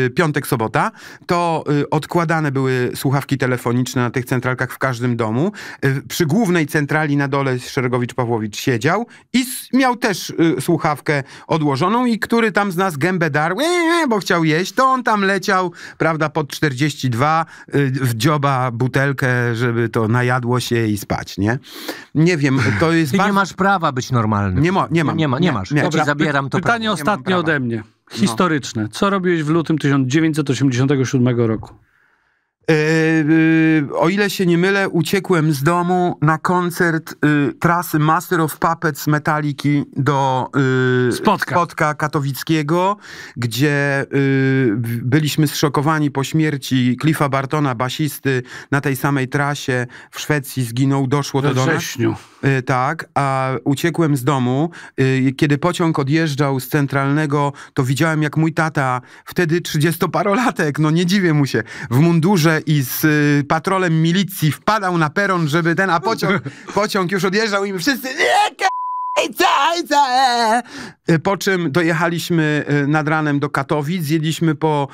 e, piątek, sobota, to odkładane były słuchawki telefoniczne na tych centralkach w każdym domu. Przy głównej centrali na dole Szeregowicz-Pawłowicz siedział i miał też słuchawkę odłożoną i który tam z nas gębę darł, bo chciał jeść, to on tam leciał, prawda, pod 42 w dzioba butelkę, żeby to najadło się i spać, nie? Nie wiem, to jest... Ty nie masz prawa być normalny. Nie, ma, nie mam. Nie, ma, nie, nie masz. Nie. zabieram to Pytanie prawo. ostatnie ode mnie. No. Historyczne. Co robiłeś w lutym 1987 roku? E, e, o ile się nie mylę, uciekłem z domu na koncert e, trasy Master of Puppets Metaliki do Spotka. Spotka Katowickiego, gdzie byliśmy zszokowani po śmierci Cliffa Bartona, basisty, na tej samej trasie w Szwecji zginął, doszło do to do nas. tak, a uciekłem z domu. kiedy pociąg odjeżdżał z centralnego, to widziałem jak mój tata, wtedy trzydziestoparolatek, no nie dziwię mu się, w mundurze i z y, patrolem milicji wpadał na peron, żeby ten, a pociąg, pociąg już odjeżdżał i wszyscy, nie, E, e. Po czym dojechaliśmy e, nad ranem do Katowic, zjedliśmy po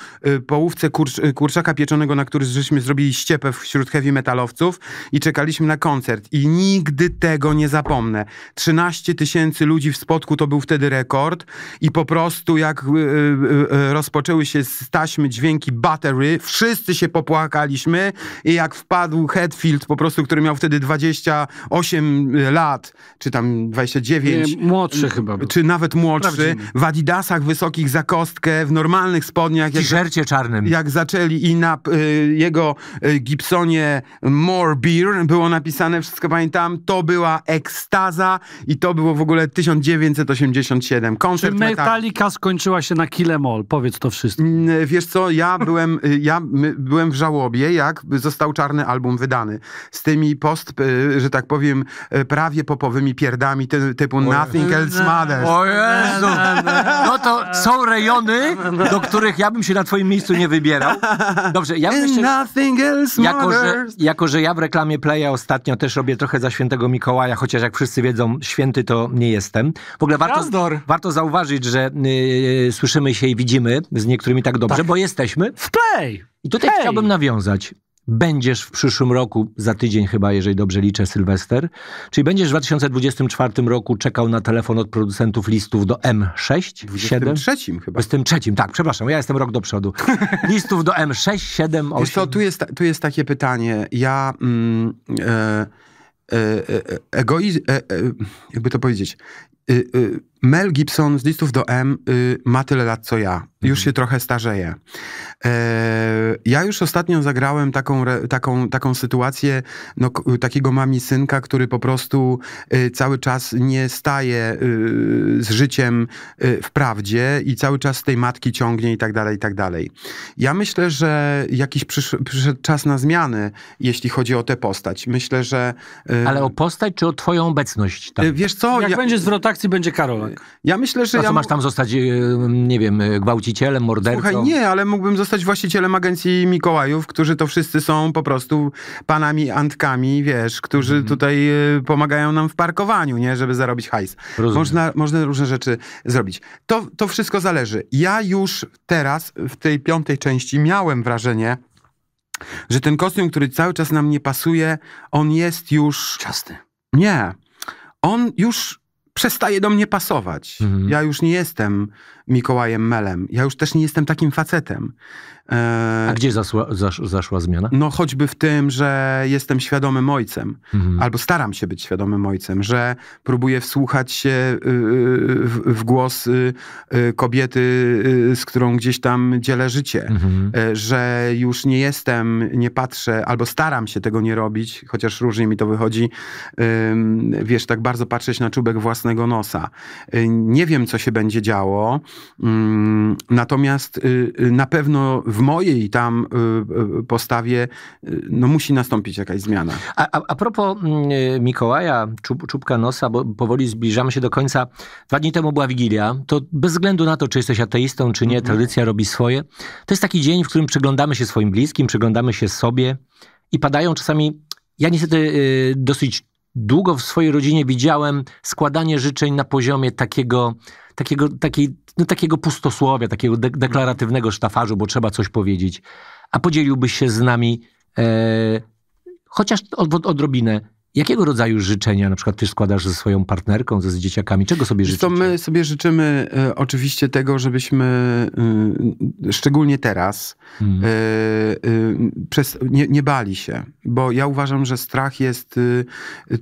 połówce kurcz, kurczaka pieczonego, na który żeśmy zrobili ściepę wśród heavy metalowców i czekaliśmy na koncert. I nigdy tego nie zapomnę. 13 tysięcy ludzi w spotku to był wtedy rekord i po prostu jak rozpoczęły się z taśmy dźwięki battery, wszyscy się popłakaliśmy i jak wpadł Hetfield po prostu, który miał wtedy 28 lat, czy tam 29, 9. młodszy chyba. Był. Czy nawet młodszy. W adidasach wysokich za kostkę, w normalnych spodniach. W t czarnym. Jak zaczęli i na y, jego y, Gibsonie More Beer było napisane, wszystko pamiętam, to była ekstaza i to było w ogóle 1987. Koncert Czy Metallica skończyła się na All? Powiedz to wszystko. Y, wiesz co, ja byłem, y, ja byłem w żałobie, jak został czarny album wydany. Z tymi post, y, że tak powiem, y, prawie popowymi pierdami, tym, typu Nothing Else Matters. O Jezu! No to są rejony, do których ja bym się na twoim miejscu nie wybierał. Dobrze, ja bym Nothing else jako, że, jako, że ja w reklamie Playa ostatnio też robię trochę za świętego Mikołaja, chociaż jak wszyscy wiedzą, święty to nie jestem. W ogóle warto, warto zauważyć, że y, y, słyszymy się i widzimy z niektórymi tak dobrze, tak. bo jesteśmy... W Play! I tutaj Hej. chciałbym nawiązać będziesz w przyszłym roku, za tydzień chyba, jeżeli dobrze liczę, Sylwester, czyli będziesz w 2024 roku czekał na telefon od producentów listów do M6, 7? W 23 chyba. W trzecim. tak, przepraszam, ja jestem rok do przodu. Listów do M6, 7, 8. Wiesz co, tu jest, tu jest takie pytanie. Ja... Mm, e, e, e egoizm, e, e, jakby to powiedzieć, e, Mel Gibson z listów do M y, ma tyle lat co ja. Już mhm. się trochę starzeje. E, ja już ostatnio zagrałem taką, re, taką, taką sytuację no, takiego mami synka, który po prostu y, cały czas nie staje y, z życiem y, w prawdzie i cały czas tej matki ciągnie i tak dalej, i tak dalej. Ja myślę, że jakiś przysz, przyszedł czas na zmiany, jeśli chodzi o tę postać. Myślę, że... Y, Ale o postać czy o twoją obecność? Tam? Y, wiesz co? Jak ja... będzie zwrot akcji, będzie Karol tak. Ja myślę, że. co ja masz tam zostać, y, nie wiem, y, gwałcicielem, mordercą? Słuchaj, nie, ale mógłbym zostać właścicielem agencji Mikołajów, którzy to wszyscy są po prostu panami, antkami, wiesz, którzy mhm. tutaj y, pomagają nam w parkowaniu, nie, żeby zarobić hajs. Można, można różne rzeczy zrobić. To, to wszystko zależy. Ja już teraz w tej piątej części miałem wrażenie, że ten kostium, który cały czas nam nie pasuje, on jest już. Ciasny. Nie. On już przestaje do mnie pasować. Mhm. Ja już nie jestem Mikołajem Melem. Ja już też nie jestem takim facetem. E... A gdzie zasła, zasz, zaszła zmiana? No choćby w tym, że jestem świadomym ojcem. Mhm. Albo staram się być świadomym ojcem. Że próbuję wsłuchać się y, y, w, w głos y, kobiety, z którą gdzieś tam dzielę życie. Mhm. E, że już nie jestem, nie patrzę, albo staram się tego nie robić, chociaż różnie mi to wychodzi. Wiesz, tak bardzo patrzeć na czubek własny własnego nosa. Y, nie wiem, co się będzie działo, mm, natomiast y, y, na pewno w mojej tam postawie no, musi nastąpić jakaś zmiana. A, a, a propos mm, Mikołaja Czub, Czubka Nosa, bo powoli zbliżamy się do końca. Dwa dni temu była Wigilia. To bez względu na to, czy jesteś ateistą, czy nie, mhm. tradycja robi swoje. To jest taki dzień, w którym przyglądamy się swoim bliskim, przyglądamy się sobie i padają czasami ja niestety dosyć długo w swojej rodzinie widziałem składanie życzeń na poziomie takiego, takiego, takiej, no, takiego pustosłowia, takiego de deklaratywnego sztafarzu, bo trzeba coś powiedzieć. A podzieliłbyś się z nami e, chociaż od, odrobinę Jakiego rodzaju życzenia na przykład ty składasz ze swoją partnerką, ze z dzieciakami? Czego sobie życzysz? My sobie życzymy e, oczywiście tego, żebyśmy y, szczególnie teraz mm. y, przez, nie, nie, bali się, bo ja uważam, że strach jest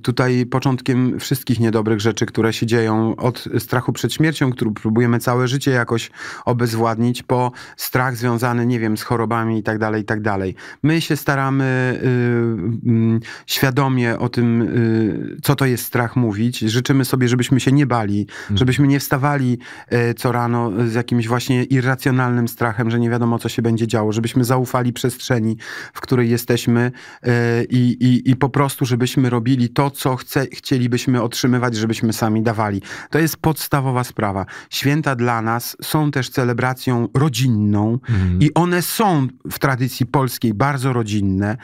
tutaj początkiem wszystkich niedobrych rzeczy, które się dzieją. Od strachu przed śmiercią, który próbujemy całe życie jakoś obezwładnić, po strach związany, nie wiem, z chorobami i tak dalej, i tak dalej. My się staramy świadomie o tym tym, y, co to jest strach mówić. Życzymy sobie, żebyśmy się nie bali, mhm. żebyśmy nie wstawali e, co rano e, z jakimś właśnie irracjonalnym strachem, że nie wiadomo, co się będzie działo, żebyśmy zaufali przestrzeni, w której jesteśmy e, i, i, i po prostu, żebyśmy robili to, co chce, chcielibyśmy otrzymywać, żebyśmy sami dawali. To jest podstawowa sprawa. Święta dla nas są też celebracją rodzinną mhm. i one są w tradycji polskiej bardzo rodzinne.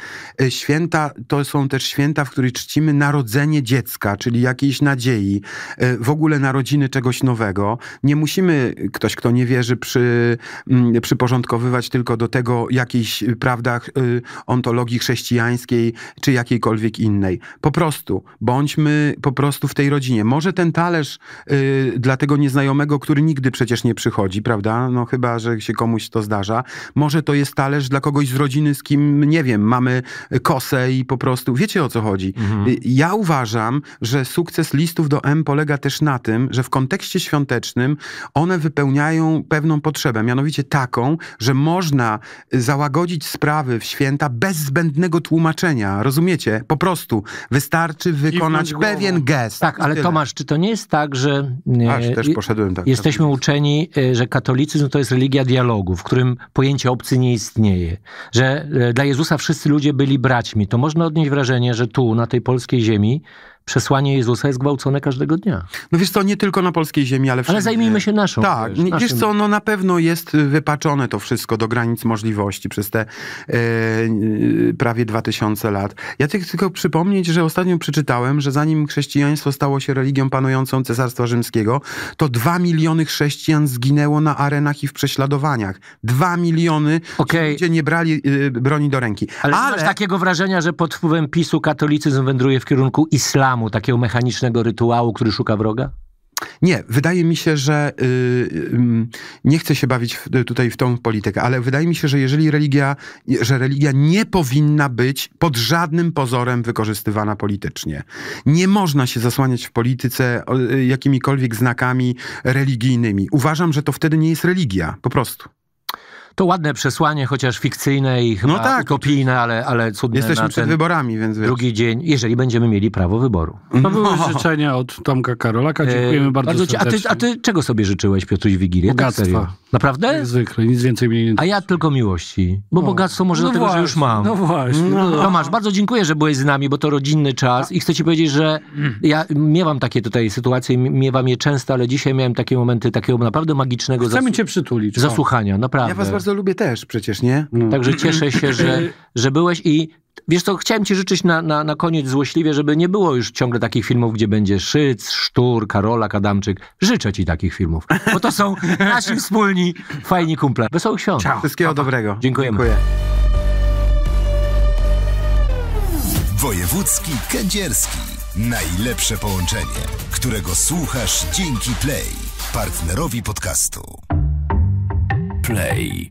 Święta to są też święta, w których chrzcimy narodzenie dziecka, czyli jakiejś nadziei, e, w ogóle narodziny czegoś nowego. Nie musimy, ktoś kto nie wierzy, przy, mm, przyporządkowywać tylko do tego jakiejś, y, prawda, y, ontologii chrześcijańskiej, czy jakiejkolwiek innej. Po prostu, bądźmy po prostu w tej rodzinie. Może ten talerz y, dla tego nieznajomego, który nigdy przecież nie przychodzi, prawda? No chyba, że się komuś to zdarza. Może to jest talerz dla kogoś z rodziny, z kim, nie wiem, mamy kosę i po prostu, wiecie o co chodzi. Mhm. Mhm. Y, ja uważam, że sukces listów do M polega też na tym, że w kontekście świątecznym one wypełniają pewną potrzebę, mianowicie taką, że można y, załagodzić sprawy w święta bez zbędnego tłumaczenia. Rozumiecie? Po prostu wystarczy wykonać pewien tak, gest. Tak, ale tyle. Tomasz, czy to nie jest tak, że. Y, Aż też poszedłem tak. Jesteśmy tak. uczeni, że katolicyzm to jest religia dialogu, w którym pojęcie obcy nie istnieje. Że dla Jezusa wszyscy ludzie byli braćmi. To można odnieść wrażenie, że tu, na tej tej polskiej ziemi, przesłanie Jezusa jest gwałcone każdego dnia. No wiesz co, nie tylko na polskiej ziemi, ale wszędzie. Ale zajmijmy się naszą. Tak, wiesz, naszym... wiesz co, no na pewno jest y, wypaczone to wszystko do granic możliwości przez te e, y, prawie 2000 lat. Ja chcę tylko przypomnieć, że ostatnio przeczytałem, że zanim chrześcijaństwo stało się religią panującą Cesarstwa Rzymskiego, to dwa miliony chrześcijan zginęło na arenach i w prześladowaniach. Dwa miliony okay. ludzie nie brali y, broni do ręki. Ale, ale... masz takiego wrażenia, że pod wpływem PiSu katolicyzm wędruje w kierunku islamu programu, takiego mechanicznego rytuału, który szuka wroga? Nie, wydaje mi się, że y, y, nie chcę się bawić tutaj w tą politykę, ale wydaje mi się, że jeżeli religia, że religia nie powinna być pod żadnym pozorem wykorzystywana politycznie. Nie można się zasłaniać w polityce jakimikolwiek znakami religijnymi. Uważam, że to wtedy nie jest religia, po prostu. To ładne przesłanie, chociaż fikcyjne i chyba no tak, ale, ale cudne. Jesteśmy przed wyborami, więc wiesz. Drugi dzień, jeżeli będziemy mieli prawo wyboru. To były no. życzenia od Tomka Karolaka. Dziękujemy e, bardzo, bardzo A ty, a ty czego sobie życzyłeś, Piotruś, w Wigilię? Tak Bogactwa. Tak Naprawdę? Zwykle, nic więcej mnie nie A ja tylko miłości, bo o. No. bogactwo może no dlatego, właśnie, że już mam. No właśnie. No. Tomasz, bardzo dziękuję, że byłeś z nami, bo to rodzinny czas i chcę ci powiedzieć, że ja miewam takie tutaj sytuacje, miewam je często, ale dzisiaj miałem takie momenty takiego naprawdę magicznego Chcemy cię przytulić. zasłuchania, naprawdę. Ja bardzo lubię też przecież, nie? No. Także cieszę się, że, że byłeś i Wiesz co, chciałem ci życzyć na, na, na koniec złośliwie, żeby nie było już ciągle takich filmów, gdzie będzie Szyc, Sztur, Karola, Kadamczyk. Życzę ci takich filmów, bo to są nasi wspólni fajni kumple. Wesołych świąt. Ciao. Wszystkiego dobrego. Dziękujemy. Dziękuję. Wojewódzki Kędzierski. Najlepsze połączenie, którego słuchasz dzięki Play, partnerowi podcastu. Play.